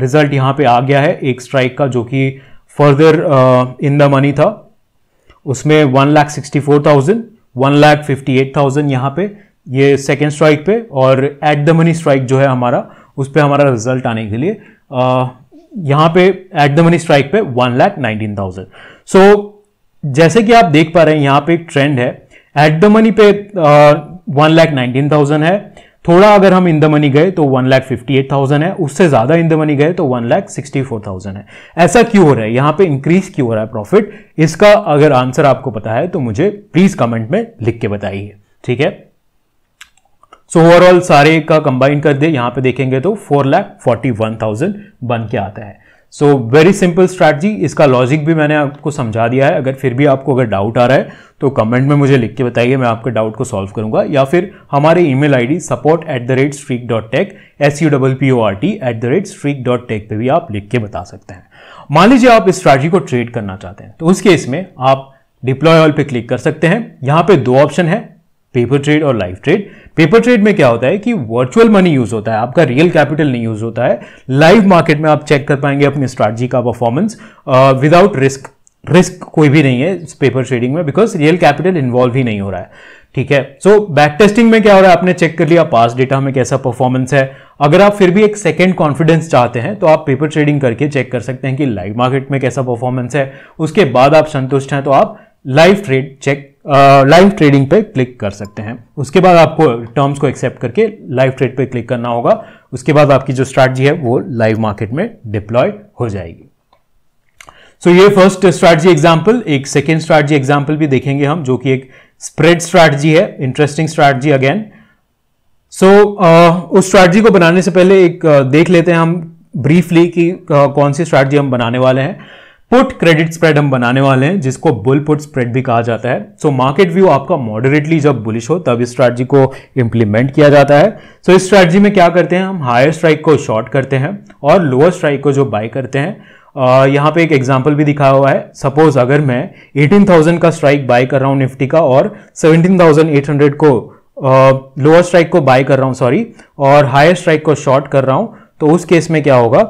रिजल्ट uh, यहाँ पे आ गया है एक स्ट्राइक का जो कि फर्दर इन द मनी था उसमें one lakh sixty four thousand one lakh fifty eight thousand यहाँ पे ये सेकेंड स्ट्राइक पे और एट द मनी स्ट्राइक जो है हमारा उस पर हमारा रिजल्ट आने के लिए uh, यहाँ पे एट द मनी स्ट्राइक पे one lakh nineteen thousand so जैसे कि आप देख पा रहे हैं यहां पे एक ट्रेंड है एट द मनी पे वन लैख नाइनटीन थाउजेंड है थोड़ा अगर हम इन द मनी गए तो one lakh fifty eight thousand है उससे ज्यादा इन द मनी गए तो one lakh sixty four thousand है ऐसा क्यों हो रहा है यहां पे इंक्रीज क्यों हो रहा है प्रॉफिट इसका अगर आंसर आपको पता है तो मुझे प्लीज कमेंट में लिख के बताइए ठीक है सो so, ओवरऑल सारे का कंबाइन कर दे यहां पे देखेंगे तो four lakh forty one thousand बन के आता है सो वेरी सिंपल स्ट्रैटजी इसका लॉजिक भी मैंने आपको समझा दिया है अगर फिर भी आपको अगर डाउट आ रहा है तो कमेंट में मुझे लिख के बताइए मैं आपके डाउट को सॉल्व करूंगा या फिर हमारे email ID support at the rate Streak dot tech S U double P O R T at the rate Streak dot tech पर भी आप लिख के बता सकते हैं मान लीजिए आप इस स्ट्रैटजी को ट्रेड करना चाहते हैं तो उस केस में आप डिप्लॉय ऑल पे क्लिक कर सकते हैं यहाँ पे दो ऑप्शन है पेपर ट्रेड और लाइव ट्रेड पेपर ट्रेड में क्या होता है कि वर्चुअल मनी यूज होता है आपका रियल कैपिटल नहीं यूज होता है लाइव मार्केट में आप चेक कर पाएंगे अपनी स्ट्रेटजी का परफॉर्मेंस विदाउट रिस्क रिस्क कोई भी नहीं है पेपर ट्रेडिंग में बिकॉज रियल कैपिटल इन्वॉल्व ही नहीं हो रहा है ठीक है सो बैक टेस्टिंग में क्या हो रहा है आपने चेक कर लिया पास डेटा में कैसा परफॉर्मेंस है अगर आप फिर भी एक सेकेंड कॉन्फिडेंस चाहते हैं तो आप पेपर ट्रेडिंग करके चेक कर सकते हैं कि लाइव मार्केट में कैसा परफॉर्मेंस है उसके बाद आप संतुष्ट हैं तो आप live trade check live trading पे क्लिक कर सकते हैं उसके बाद आपको टर्म्स को एक्सेप्ट करके लाइव ट्रेड पे क्लिक करना होगा उसके बाद आपकी जो स्ट्रैटजी है वो लाइव मार्केट में डिप्लॉय हो जाएगी सो so, ये फर्स्ट स्ट्रैटजी एग्जाम्पल एक सेकेंड स्ट्रैटजी एग्जाम्पल भी देखेंगे हम जो कि एक स्प्रेड स्ट्रैटजी है इंटरेस्टिंग स्ट्रैटजी अगेन सो उस स्ट्रैटजी को बनाने से पहले एक uh, देख लेते हैं हम ब्रीफली कि uh, कौन सी स्ट्रैटजी हम बनाने वाले हैं पुट क्रेडिट स्प्रेड हम बनाने वाले हैं जिसको बुल पुट स्प्रेड भी कहा जाता है सो मार्केट व्यू आपका मॉडरेटली जब बुलिश हो तब इस स्ट्रैटी को इंप्लीमेंट किया जाता है सो so, इस स्ट्रैटी में क्या करते हैं हम हायर स्ट्राइक को शॉर्ट करते हैं और लोअर स्ट्राइक को जो बाय करते हैं यहाँ पे एक एग्जाम्पल भी दिखाया हुआ है सपोज अगर मैं एटीन का स्ट्राइक बाय कर रहा हूँ निफ्टी का और सेवनटीन को लोअर स्ट्राइक को बाय कर रहा हूँ सॉरी और हायर स्ट्राइक को शॉर्ट कर रहा हूँ तो उस केस में क्या होगा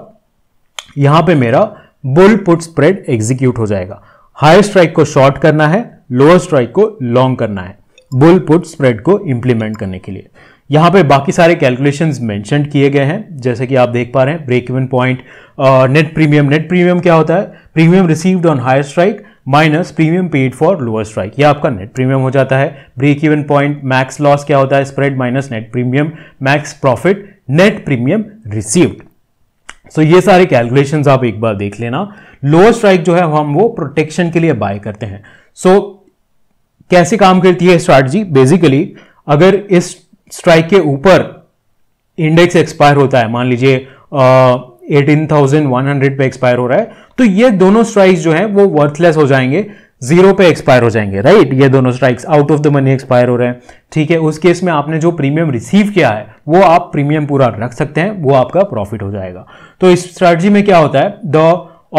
यहाँ पे मेरा बुल पुट स्प्रेड एग्जीक्यूट हो जाएगा हायर स्ट्राइक को शॉर्ट करना है लोअर स्ट्राइक को लॉन्ग करना है बुल पुट स्प्रेड को इंप्लीमेंट करने के लिए यहां पे बाकी सारे कैलकुलेशंस मेंशन किए गए हैं जैसे कि आप देख पा रहे हैं break even point net premium net premium क्या होता है premium received on higher strike minus premium paid for lower strike ये आपका नेट प्रीमियम हो जाता है break even point max loss क्या होता है spread minus net premium max profit net premium received so ये सारे कैलकुलेशंस आप एक बार देख लेना लोअर स्ट्राइक जो है हम वो प्रोटेक्शन के लिए बाय करते हैं सो कैसे काम करती है स्ट्रैटेजी बेसिकली अगर इस स्ट्राइक के ऊपर इंडेक्स एक्सपायर होता है मान लीजिए एटीन थाउजेंड वन हंड्रेड पे एक्सपायर हो रहा है तो ये दोनों स्ट्राइक जो है वो वर्थलेस हो जाएंगे जीरो पे एक्सपायर हो जाएंगे राइट ये दोनों strikes out of the money expire हो रहे हैं ठीक है उस केस में आपने जो प्रीमियम रिसीव किया है वो आप प्रीमियम पूरा रख सकते हैं वो आपका प्रॉफिट हो जाएगा तो इस स्ट्रैटी में क्या होता है द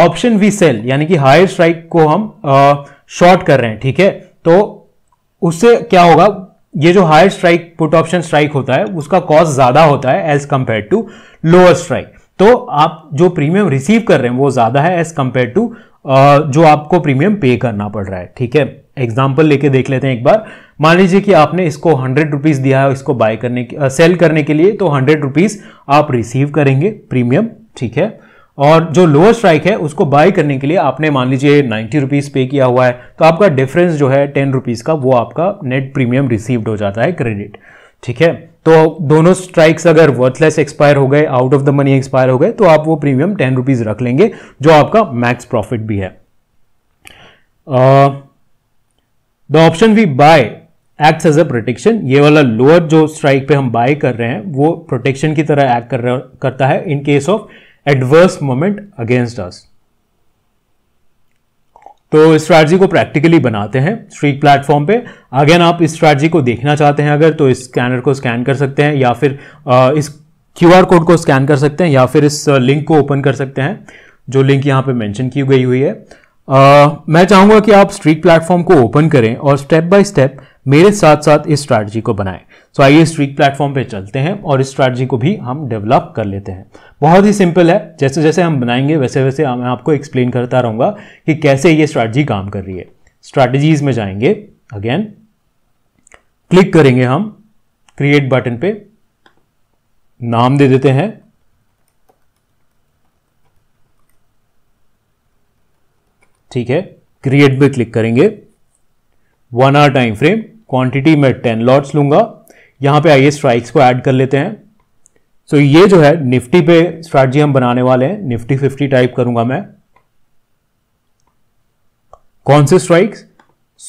ऑप्शन वी सेल यानी कि हायर स्ट्राइक को हम शॉर्ट कर रहे हैं ठीक है तो उससे क्या होगा ये जो higher strike put option strike होता है उसका कॉस्ट ज्यादा होता है as compare to lower strike तो आप जो प्रीमियम रिसीव कर रहे हैं वो ज्यादा है एज कंपेयर टू जो आपको प्रीमियम पे करना पड़ रहा है ठीक है एग्जाम्पल लेके देख लेते हैं एक बार मान लीजिए कि आपने इसको हंड्रेड रुपीज़ दिया है इसको बाय करने के सेल करने के लिए तो हंड्रेड रुपीज़ आप रिसीव करेंगे प्रीमियम ठीक है और जो लोअर स्ट्राइक है उसको बाय करने के लिए आपने मान लीजिए नाइन्टी रुपीज़ पे किया हुआ है तो आपका डिफरेंस जो है टेन रुपीज़ का वो आपका नेट प्रीमियम रिसीव्ड हो जाता है क्रेडिट ठीक है तो दोनों स्ट्राइक्स अगर वर्थलेस एक्सपायर हो गए out of the money expire हो गए तो आप वो प्रीमियम टेन रुपीज रख लेंगे जो आपका मैक्स प्रॉफिट भी है the option we buy act as a protection ये वाला लोअर जो स्ट्राइक पे हम बाय कर रहे हैं वो प्रोटेक्शन की तरह एक्ट कर करता है in case of adverse moment against us तो स्ट्रैटी को प्रैक्टिकली बनाते हैं स्ट्रीक प्लेटफॉर्म पे अगेन आप इस स्ट्रैटी को देखना चाहते हैं अगर तो इस स्कैनर को स्कैन कर सकते हैं या फिर इस क्यू आर कोड को स्कैन कर सकते हैं या फिर इस लिंक को ओपन कर सकते हैं जो लिंक यहाँ पे मेंशन की गई हुई है आ, मैं चाहूँगा कि आप स्ट्रीक प्लेटफॉर्म को ओपन करें और स्टेप बाय स्टेप मेरे साथ साथ इस स्ट्रैटजी को बनाएं सो आइए स्ट्रीक प्लेटफॉर्म पे चलते हैं और इस स्ट्रैटी को भी हम डेवलप कर लेते हैं बहुत ही सिंपल है जैसे जैसे हम बनाएंगे वैसे वैसे मैं आपको एक्सप्लेन करता रहूंगा कि कैसे ये स्ट्रैटी काम कर रही है स्ट्रैटेजीज में जाएंगे अगेन क्लिक करेंगे हम क्रिएट बटन पे नाम दे देते हैं ठीक है क्रिएट पे क्लिक करेंगे one hour time frame quantity में टेन लॉट्स लूंगा यहां पे आइए स्ट्राइक्स को ऐड कर लेते हैं सो so, ये जो है निफ्टी पे स्ट्रैटजी हम बनाने वाले हैं निफ्टी फिफ्टी टाइप करूंगा मैं कौन से स्ट्राइक्स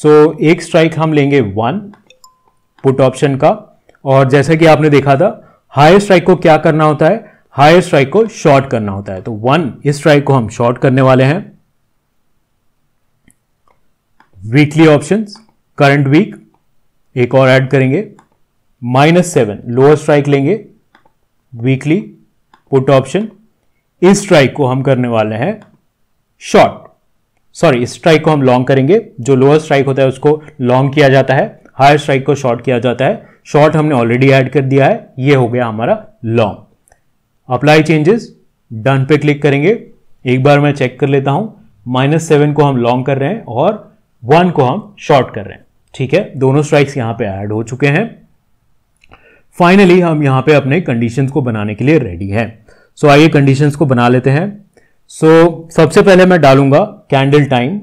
सो so, एक स्ट्राइक हम लेंगे वन पुट ऑप्शन का और जैसा कि आपने देखा था हायर स्ट्राइक को क्या करना होता है हायर स्ट्राइक को शॉर्ट करना होता है तो वन इस स्ट्राइक को हम शॉर्ट करने वाले हैं वीकली ऑप्शंस करंट वीक एक और ऐड करेंगे माइनस सेवन लोअर स्ट्राइक लेंगे वीकली पुट ऑप्शन इस स्ट्राइक को हम करने वाले हैं शॉर्ट सॉरी इस स्ट्राइक को हम लॉन्ग करेंगे जो लोअर स्ट्राइक होता है उसको लॉन्ग किया जाता है हायर स्ट्राइक को शॉर्ट किया जाता है शॉर्ट हमने ऑलरेडी ऐड कर दिया है ये हो गया हमारा लॉन्ग अप्लाई चेंजेस डन पे क्लिक करेंगे एक बार मैं चेक कर लेता हूं माइनस सेवन को हम लॉन्ग कर रहे हैं और वन को हम शॉर्ट कर रहे हैं ठीक है दोनों स्ट्राइक्स यहां पे ऐड हो चुके हैं फाइनली हम यहां पे अपने कंडीशंस को बनाने के लिए रेडी हैं सो so, आइए कंडीशंस को बना लेते हैं सो so, सबसे पहले मैं डालूंगा कैंडल टाइम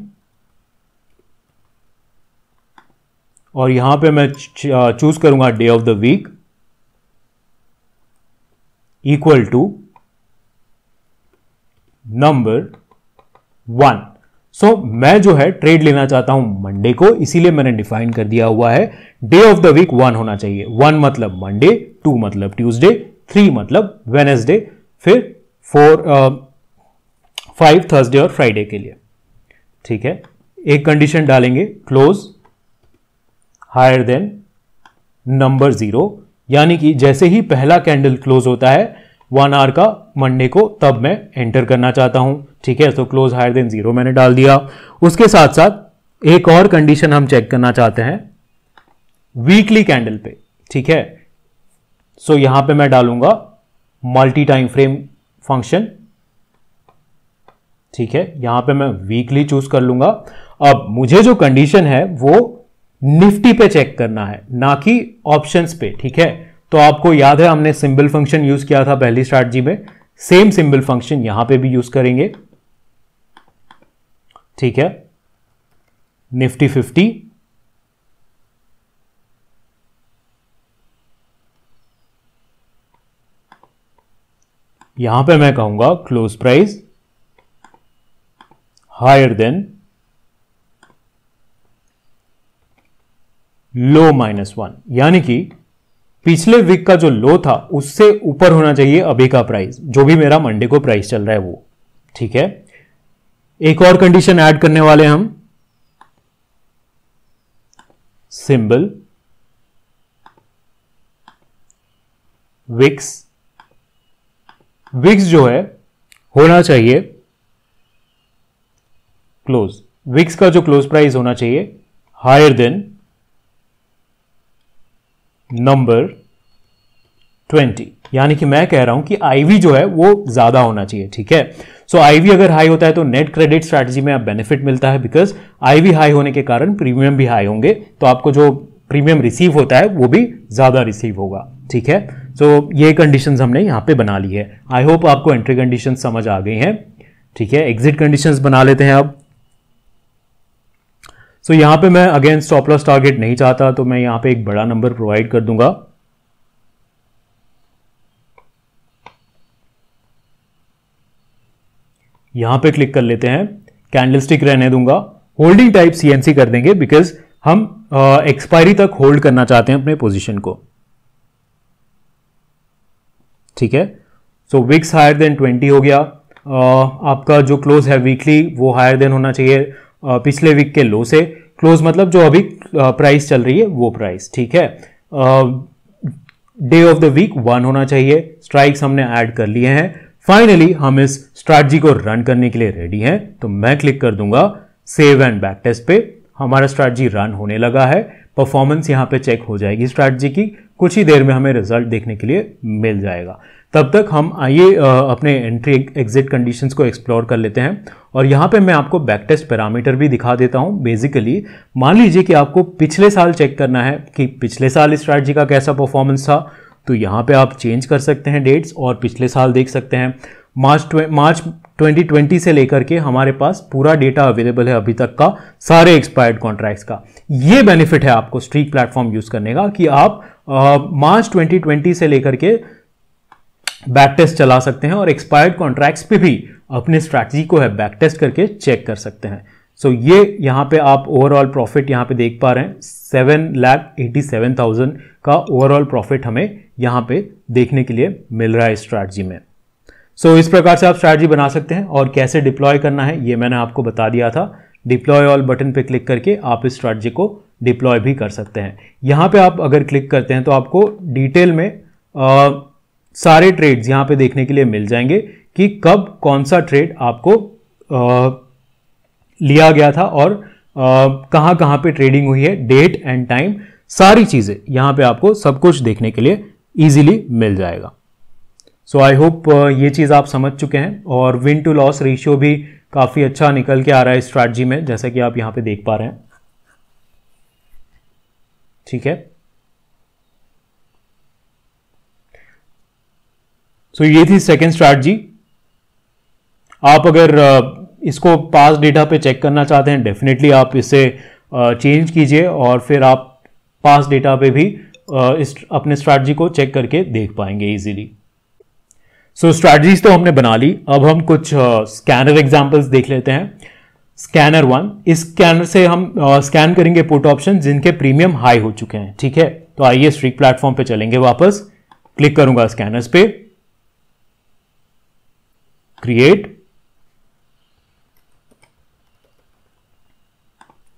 और यहां पे मैं चूज करूंगा day of the week equal to number one so so, मैं जो है ट्रेड लेना चाहता हूं मंडे को इसीलिए मैंने डिफाइन कर दिया हुआ है day of the week one होना चाहिए वन मतलब मंडे टू मतलब ट्यूसडे थ्री मतलब वेनेसडे फिर फोर फाइव थर्सडे और फ्राइडे के लिए ठीक है एक कंडीशन डालेंगे close higher than number zero यानी कि जैसे ही पहला कैंडल क्लोज होता है वन आर का मंडे को तब मैं एंटर करना चाहता हूं ठीक है तो क्लोज हायर देन जीरो मैंने डाल दिया उसके साथ साथ एक और कंडीशन हम चेक करना चाहते हैं वीकली कैंडल पे ठीक है सो so, यहां पे मैं डालूंगा मल्टी टाइम फ्रेम फंक्शन ठीक है यहां पे मैं वीकली चूज कर लूंगा अब मुझे जो कंडीशन है वो निफ्टी पे चेक करना है ना कि ऑप्शंस पे ठीक है तो आपको याद है हमने सिंबल फंक्शन यूज किया था पहली स्ट्रैटजी में सेम सिंबल फंक्शन यहां पे भी यूज करेंगे ठीक है निफ्टी फिफ्टी यहां पे मैं कहूंगा close price higher than low minus one यानी कि पिछले वीक का जो लो था उससे ऊपर होना चाहिए अभी का प्राइस जो भी मेरा मंडे को प्राइस चल रहा है वो ठीक है एक और कंडीशन ऐड करने वाले हम सिंबल विक्स विक्स जो है होना चाहिए क्लोज विक्स का जो क्लोज प्राइस होना चाहिए हायर देन नंबर ट्वेंटी यानी कि मैं कह रहा हूं कि आईवी जो है वो ज्यादा होना चाहिए ठीक है सो so, आईवी अगर हाई होता है तो नेट क्रेडिट स्ट्रेटजी में आप बेनिफिट मिलता है बिकॉज आईवी हाई होने के कारण प्रीमियम भी हाई होंगे तो आपको जो प्रीमियम रिसीव होता है वो भी ज़्यादा रिसीव होगा ठीक है सो so, ये कंडीशन हमने यहाँ पे बना ली है आई होप आपको एंट्री कंडीशन समझ आ गई हैं ठीक है एग्जिट कंडीशन बना लेते हैं अब सो so, यहाँ पे मैं अगेन स्टॉप लॉस टारगेट नहीं चाहता तो मैं यहाँ पे एक बड़ा नंबर प्रोवाइड कर दूंगा यहां पे क्लिक कर लेते हैं कैंडल स्टिक रहने दूंगा होल्डिंग टाइप सीएनसी कर देंगे बिकॉज हम एक्सपायरी तक होल्ड करना चाहते हैं अपने पोजिशन को ठीक है so VIX higher than twenty हो गया uh, आपका जो क्लोज है वीकली वो हायर देन होना चाहिए uh, पिछले वीक के लो से क्लोज मतलब जो अभी प्राइस चल रही है वो प्राइस ठीक है day of the week one होना चाहिए स्ट्राइक्स हमने ऐड कर लिए हैं फाइनली हम इस स्ट्रैटी को रन करने के लिए रेडी हैं तो मैं क्लिक कर दूंगा सेव एंड बैक टेस्ट पे हमारा स्ट्रैटी रन होने लगा है परफॉर्मेंस यहाँ पे चेक हो जाएगी स्ट्रैटजी की कुछ ही देर में हमें रिजल्ट देखने के लिए मिल जाएगा तब तक हम आइए अपने एंट्री एग्जिट कंडीशंस को एक्सप्लोर कर लेते हैं और यहाँ पे मैं आपको बैक टेस्ट पैरामीटर भी दिखा देता हूँ बेसिकली मान लीजिए कि आपको पिछले साल चेक करना है कि पिछले साल इस का कैसा परफॉर्मेंस था तो यहाँ पे आप चेंज कर सकते हैं डेट्स और पिछले साल देख सकते हैं मार्च ट्वे, मार्च 2020 से लेकर के हमारे पास पूरा डेटा अवेलेबल है अभी तक का सारे एक्सपायर्ड कॉन्ट्रैक्ट्स का ये बेनिफिट है आपको स्ट्रीक प्लेटफॉर्म यूज़ करने का कि आप मार्च ट्वेंटी 2020 से लेकर के बैक टेस्ट चला सकते हैं और एक्सपायर्ड कॉन्ट्रैक्ट्स पे भी अपने स्ट्रैटजी को है बैक टेस्ट करके चेक कर सकते हैं सो so, ये यहाँ पे आप ओवरऑल प्रॉफिट यहाँ पे देख पा रहे हैं seven lakh eighty seven thousand का ओवरऑल प्रॉफिट हमें यहाँ पे देखने के लिए मिल रहा है स्ट्रैटी में सो so, इस प्रकार से आप स्ट्रैटी बना सकते हैं और कैसे डिप्लॉय करना है ये मैंने आपको बता दिया था डिप्लॉय ऑल बटन पे क्लिक करके आप इस स्ट्रैटी को डिप्लॉय भी कर सकते हैं यहाँ पे आप अगर क्लिक करते हैं तो आपको डिटेल में आ, सारे ट्रेड्स यहाँ पे देखने के लिए मिल जाएंगे कि कब कौन सा ट्रेड आपको आ, लिया गया था और कहाँ कहाँ पे ट्रेडिंग हुई है डेट एंड टाइम सारी चीज़ें यहाँ पे आपको सब कुछ देखने के लिए ईजिली मिल जाएगा सो आई होप ये चीज़ आप समझ चुके हैं और विन टू लॉस रेशियो भी काफ़ी अच्छा निकल के आ रहा है स्ट्रैटजी में जैसा कि आप यहाँ पे देख पा रहे हैं ठीक है सो so, ये थी सेकेंड स्ट्रैटजी आप अगर uh, इसको पास डेटा पे चेक करना चाहते हैं डेफिनेटली आप इसे चेंज uh, कीजिए और फिर आप पास डेटा पे भी इस अपने स्ट्रैटी को चेक करके देख पाएंगे इजीली सो स्ट्रैटजीज तो हमने बना ली अब हम कुछ स्कैनर uh, एग्जांपल्स देख लेते हैं स्कैनर वन इस स्कैनर से हम स्कैन uh, करेंगे पुट ऑप्शन जिनके प्रीमियम हाई हो चुके हैं ठीक है तो आइए स्ट्रीक प्लेटफॉर्म पे चलेंगे वापस क्लिक करूंगा स्कैनर्स पे क्रिएट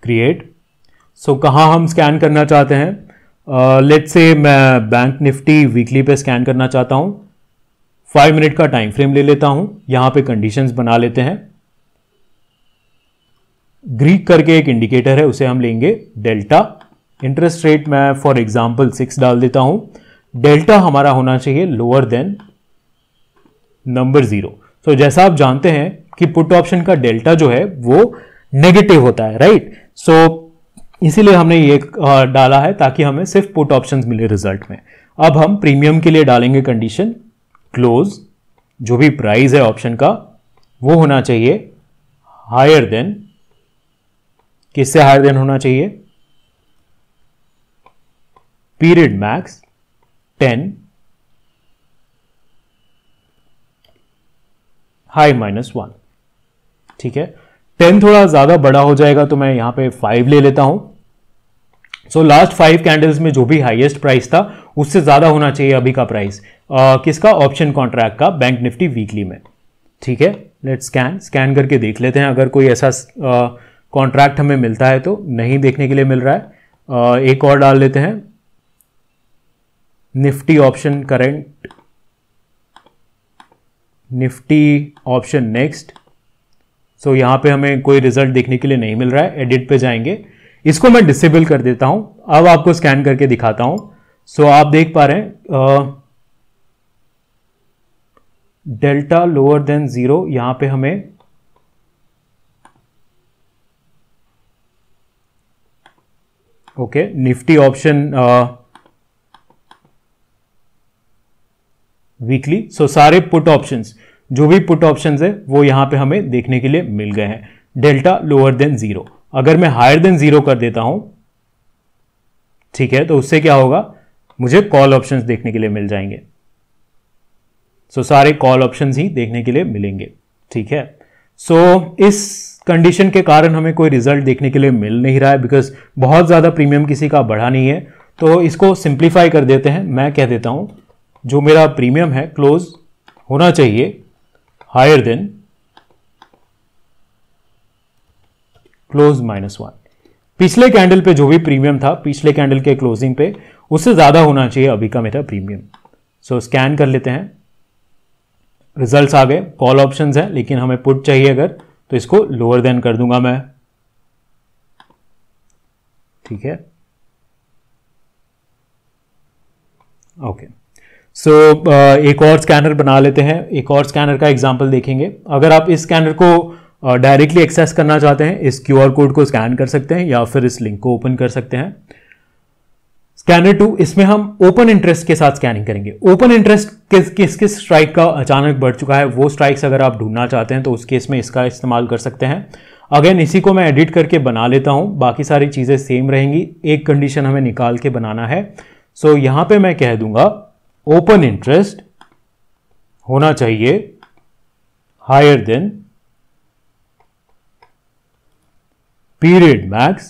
क्रिएट सो कहा हम स्कैन करना चाहते हैं लेट uh, से मैं बैंक निफ्टी वीकली पे स्कैन करना चाहता हूँ फाइव मिनट का टाइम फ्रेम ले लेता हूँ यहाँ पे कंडीशंस बना लेते हैं ग्रीक करके एक इंडिकेटर है उसे हम लेंगे डेल्टा इंटरेस्ट रेट मैं फॉर एग्जांपल सिक्स डाल देता हूँ डेल्टा हमारा होना चाहिए lower than number zero so जैसा आप जानते हैं कि पुट ऑप्शन का डेल्टा जो है वो नेगेटिव होता है राइट right? सो so, इसीलिए हमने ये डाला है ताकि हमें सिर्फ पुट ऑप्शंस मिले रिजल्ट में अब हम प्रीमियम के लिए डालेंगे कंडीशन क्लोज जो भी प्राइस है ऑप्शन का वो होना चाहिए हायर देन किससे हायर देन होना चाहिए period max ten high minus one ठीक है टेन थोड़ा ज़्यादा बड़ा हो जाएगा तो मैं यहां पे फाइव ले लेता हूं सो लास्ट फाइव कैंडल्स में जो भी हाईएस्ट प्राइस था उससे ज़्यादा होना चाहिए अभी का प्राइस uh, किसका ऑप्शन कॉन्ट्रैक्ट का बैंक निफ्टी वीकली में ठीक है लेट स्कैन स्कैन करके देख लेते हैं अगर कोई ऐसा कॉन्ट्रैक्ट uh, हमें मिलता है तो नहीं देखने के लिए मिल रहा है uh, एक और डाल लेते हैं Nifty option current Nifty option next so यहाँ पे हमें कोई रिजल्ट देखने के लिए नहीं मिल रहा है एडिट पे जाएंगे इसको मैं डिसेबल कर देता हूं अब आपको स्कैन करके दिखाता हूं सो आप देख पा रहे हैं डेल्टा लोअर देन ज़ीरो यहां पे हमें okay Nifty option weekly so सारे पुट ऑप्शंस जो भी पुट ऑप्शंस है वो यहां पे हमें देखने के लिए मिल गए हैं डेल्टा लोअर देन ज़ीरो अगर मैं हायर देन जीरो कर देता हूं ठीक है तो उससे क्या होगा मुझे कॉल ऑप्शंस देखने के लिए मिल जाएंगे सो so, सारे कॉल ऑप्शंस ही देखने के लिए मिलेंगे ठीक है सो so, इस कंडीशन के कारण हमें कोई रिजल्ट देखने के लिए मिल नहीं रहा है बिकॉज बहुत ज़्यादा प्रीमियम किसी का बढ़ा नहीं है तो इसको सिंप्लीफाई कर देते हैं मैं कह देता हूं जो मेरा प्रीमियम है क्लोज होना चाहिए higher than close minus one पिछले कैंडल पे जो भी प्रीमियम था पिछले कैंडल के क्लोजिंग पे उससे ज़्यादा होना चाहिए अभी का मेरा प्रीमियम सो so, स्कैन कर लेते हैं रिजल्ट्स आ गए कॉल ऑप्शंस हैं लेकिन हमें पुट चाहिए अगर तो इसको लोअर देन कर दूंगा मैं ठीक है ओके सो so, uh, एक और स्कैनर बना लेते हैं एक और स्कैनर का एग्जाम्पल देखेंगे अगर आप इस स्कैनर को डायरेक्टली एक्सेस करना चाहते हैं इस क्यू कोड को स्कैन कर सकते हैं या फिर इस लिंक को ओपन कर सकते हैं स्कैनर टू इसमें हम ओपन इंटरेस्ट के साथ स्कैनिंग करेंगे ओपन इंटरेस्ट किस किस किस स्ट्राइक का अचानक बढ़ चुका है वो स्ट्राइक्स अगर आप ढूंढना चाहते हैं तो उस केस में इसका इस्तेमाल कर सकते हैं अगेन इसी को मैं एडिट करके बना लेता हूं बाकी सारी चीज़ें सेम रहेंगी एक कंडीशन हमें निकाल के बनाना है सो so, यहां पे मैं कह दूंगा ओपन इंटरेस्ट होना चाहिए higher than period max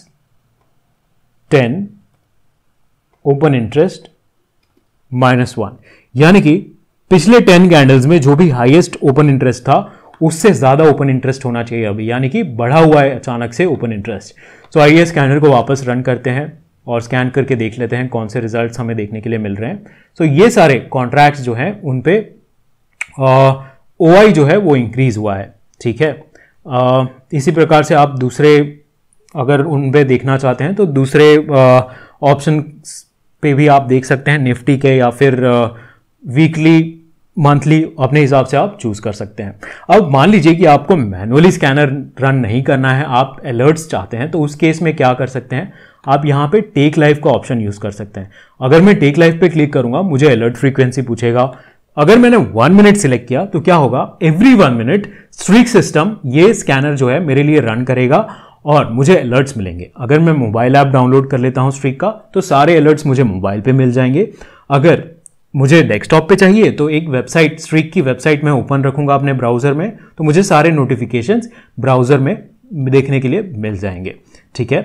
10 open interest minus one यानी कि पिछले टेन कैंडल्स में जो भी हाईएस्ट ओपन इंटरेस्ट था उससे ज्यादा ओपन इंटरेस्ट होना चाहिए अभी यानी कि बढ़ा हुआ है अचानक से ओपन इंटरेस्ट सो so, आइए इस कैंडल को वापस रन करते हैं और स्कैन करके देख लेते हैं कौन से रिजल्ट्स हमें देखने के लिए मिल रहे हैं सो so, ये सारे कॉन्ट्रैक्ट्स जो हैं उन पे ओ uh, जो है वो इंक्रीज हुआ है ठीक है uh, इसी प्रकार से आप दूसरे अगर उन पर देखना चाहते हैं तो दूसरे ऑप्शन पे भी आप देख सकते हैं निफ्टी के या फिर वीकली मंथली अपने हिसाब से आप चूज़ कर सकते हैं अब मान लीजिए कि आपको मैनुअली स्कैनर रन नहीं करना है आप अलर्ट्स चाहते हैं तो उस केस में क्या कर सकते हैं आप यहाँ पे टेक लाइफ का ऑप्शन यूज़ कर सकते हैं अगर मैं टेक लाइफ पे क्लिक करूँगा मुझे अलर्ट फ्रीक्वेंसी पूछेगा अगर मैंने वन मिनट सिलेक्ट किया तो क्या होगा every one minute Streak system ये स्कैनर जो है मेरे लिए रन करेगा और मुझे अलर्ट्स मिलेंगे अगर मैं मोबाइल ऐप डाउनलोड कर लेता हूँ स्ट्रीक का तो सारे अलर्ट्स मुझे मोबाइल पे मिल जाएंगे अगर मुझे डेस्कटॉप पे चाहिए तो एक वेबसाइट स्ट्रीक की वेबसाइट मैं ओपन रखूँगा अपने ब्राउज़र में तो मुझे सारे नोटिफिकेशंस ब्राउज़र में देखने के लिए मिल जाएंगे ठीक है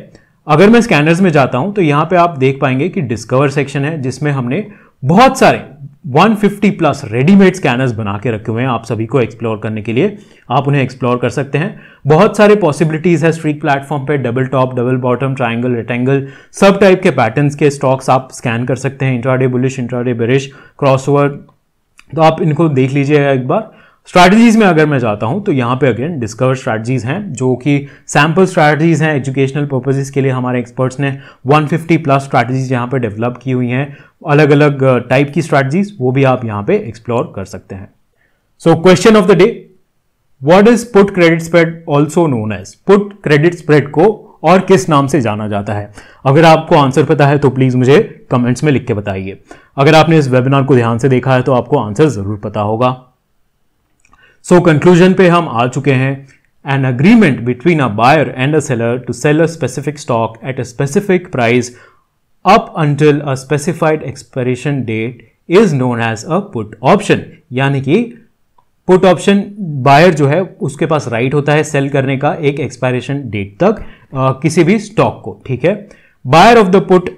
अगर मैं स्कैनर्स में जाता हूँ तो यहाँ पर आप देख पाएंगे कि डिस्कवर सेक्शन है जिसमें हमने बहुत सारे 150 प्लस रेडीमेड स्कैनर्स बना के रखे हुए हैं आप सभी को एक्सप्लोर करने के लिए आप उन्हें एक्सप्लोर कर सकते हैं बहुत सारे पॉसिबिलिटीज़ है स्ट्रीक प्लेटफॉर्म पे double top double bottom triangle rectangle सब टाइप के पैटर्न्स के स्टॉक्स आप स्कैन कर सकते हैं intraday bullish intraday bearish crossover तो आप इनको देख लीजिएगा एक बार स्ट्रैटेजीज में अगर मैं जाता हूं तो यहाँ पे अगेन डिस्कवर स्ट्रैटेजीज हैं जो कि सैम्पल स्ट्रैटेजीज हैं एजुकेशनल पर्पजेज के लिए हमारे एक्सपर्ट्स ने 150 प्लस स्ट्रैटेजीज यहां पे डेवलप की हुई हैं अलग अलग टाइप की स्ट्रैटेजीज वो भी आप यहाँ पे एक्सप्लोर कर सकते हैं so question of the day what is put credit spread also known as put credit spread को और किस नाम से जाना जाता है अगर आपको आंसर पता है तो प्लीज़ मुझे कमेंट्स में लिख के बताइए अगर आपने इस वेबिनार को ध्यान से देखा है तो आपको आंसर ज़रूर पता होगा सो कंक्लूजन पे हम आ चुके हैं an agreement between a buyer and a seller to sell a specific stock at a specific price up until a specified expiration date is known as a put option यानी कि पुट ऑप्शन बायर जो है उसके पास राइट right होता है सेल करने का एक एक्सपायरेशन डेट तक आ, किसी भी स्टॉक को ठीक है buyer of the put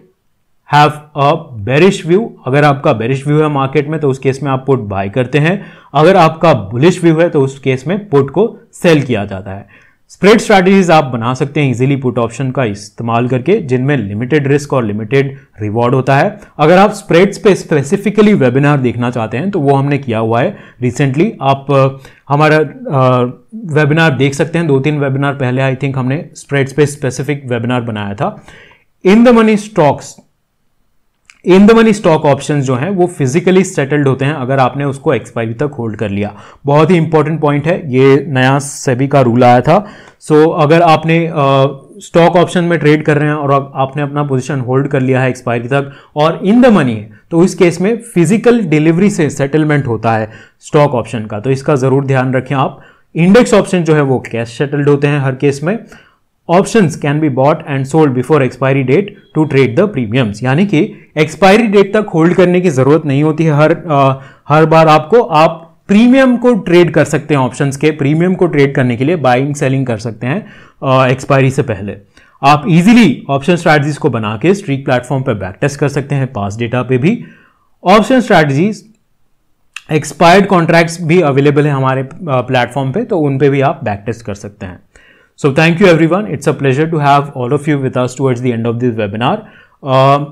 have a bearish view अगर आपका बेरिश व्यू है मार्केट में तो उस केस में आप पुट बाय करते हैं अगर आपका बुलिश व्यू है तो उस केस में पुट को सेल किया जाता है स्प्रेड स्ट्रैटेजीज आप बना सकते हैं इजीली पुट ऑप्शन का इस्तेमाल करके जिनमें लिमिटेड रिस्क और लिमिटेड रिवॉर्ड होता है अगर आप स्प्रेड्स पे स्पेसिफिकली वेबिनार देखना चाहते हैं तो वो हमने किया हुआ है रिसेंटली आप हमारा वेबिनार देख सकते हैं दो तीन वेबिनार पहले आई थिंक हमने स्प्रेड्स पे स्पेसिफिक वेबिनार बनाया था in the money stocks in the money stock option जो हैं वो फिजिकली सेटल्ड होते हैं अगर आपने उसको एक्सपायरी तक होल्ड कर लिया बहुत ही इंपॉर्टेंट पॉइंट है ये नया सेबी का रूल आया था सो so, अगर आपने स्टॉक uh, ऑप्शन में ट्रेड कर रहे हैं और आपने अपना पोजीशन होल्ड कर लिया है एक्सपायरी तक और इन द मनी है तो इस केस में फिजिकल डिलीवरी से सेटलमेंट होता है स्टॉक ऑप्शन का तो इसका ज़रूर ध्यान रखें आप इंडेक्स ऑप्शन जो है वो कैश सेटल्ड होते हैं हर केस में options can be bought and sold before expiry date to trade the premiums यानी कि एक्सपायरी डेट तक होल्ड करने की ज़रूरत नहीं होती है हर आ, हर बार आपको आप प्रीमियम को ट्रेड कर सकते हैं ऑप्शंस के प्रीमियम को ट्रेड करने के लिए बाइंग सेलिंग कर सकते हैं एक्सपायरी से पहले आप इजीली ऑप्शन स्ट्रैटेजीज को बना के स्ट्रीक प्लेटफॉर्म पर बैक टेस्ट कर सकते हैं पास डेटा पे भी ऑप्शन स्ट्रैटेजीज एक्सपायर्ड कॉन्ट्रैक्ट्स भी अवेलेबल है हमारे प्लेटफॉर्म पे तो उन पे भी आप बैक टेस्ट कर सकते हैं So thank you everyone. It's a pleasure to have all of you with us towards the end of this webinar. Uh,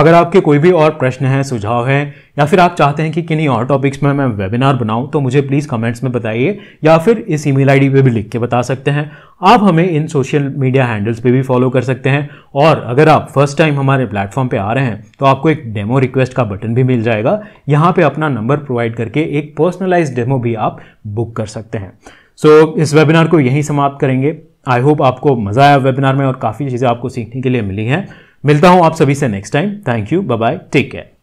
अगर आपके कोई भी और प्रश्न हैं सुझाव हैं या फिर आप चाहते हैं कि किन्हीं और टॉपिक्स में मैं वेबिनार बनाऊं तो मुझे प्लीज़ कमेंट्स में बताइए या फिर इस ईमेल आईडी पे भी लिख के बता सकते हैं आप हमें इन सोशल मीडिया हैंडल्स पे भी फॉलो कर सकते हैं और अगर आप फर्स्ट टाइम हमारे प्लेटफॉर्म पे आ रहे हैं तो आपको एक डेमो रिक्वेस्ट का बटन भी मिल जाएगा यहाँ पर अपना नंबर प्रोवाइड करके एक पर्सनलाइज डेमो भी आप बुक कर सकते हैं सो so, इस वेबिनार को यहीं समाप्त करेंगे आई होप आपको मज़ा आया वेबिनार में और काफ़ी चीज़ें आपको सीखने के लिए मिली हैं मिलता हूँ आप सभी से next time thank you bye take care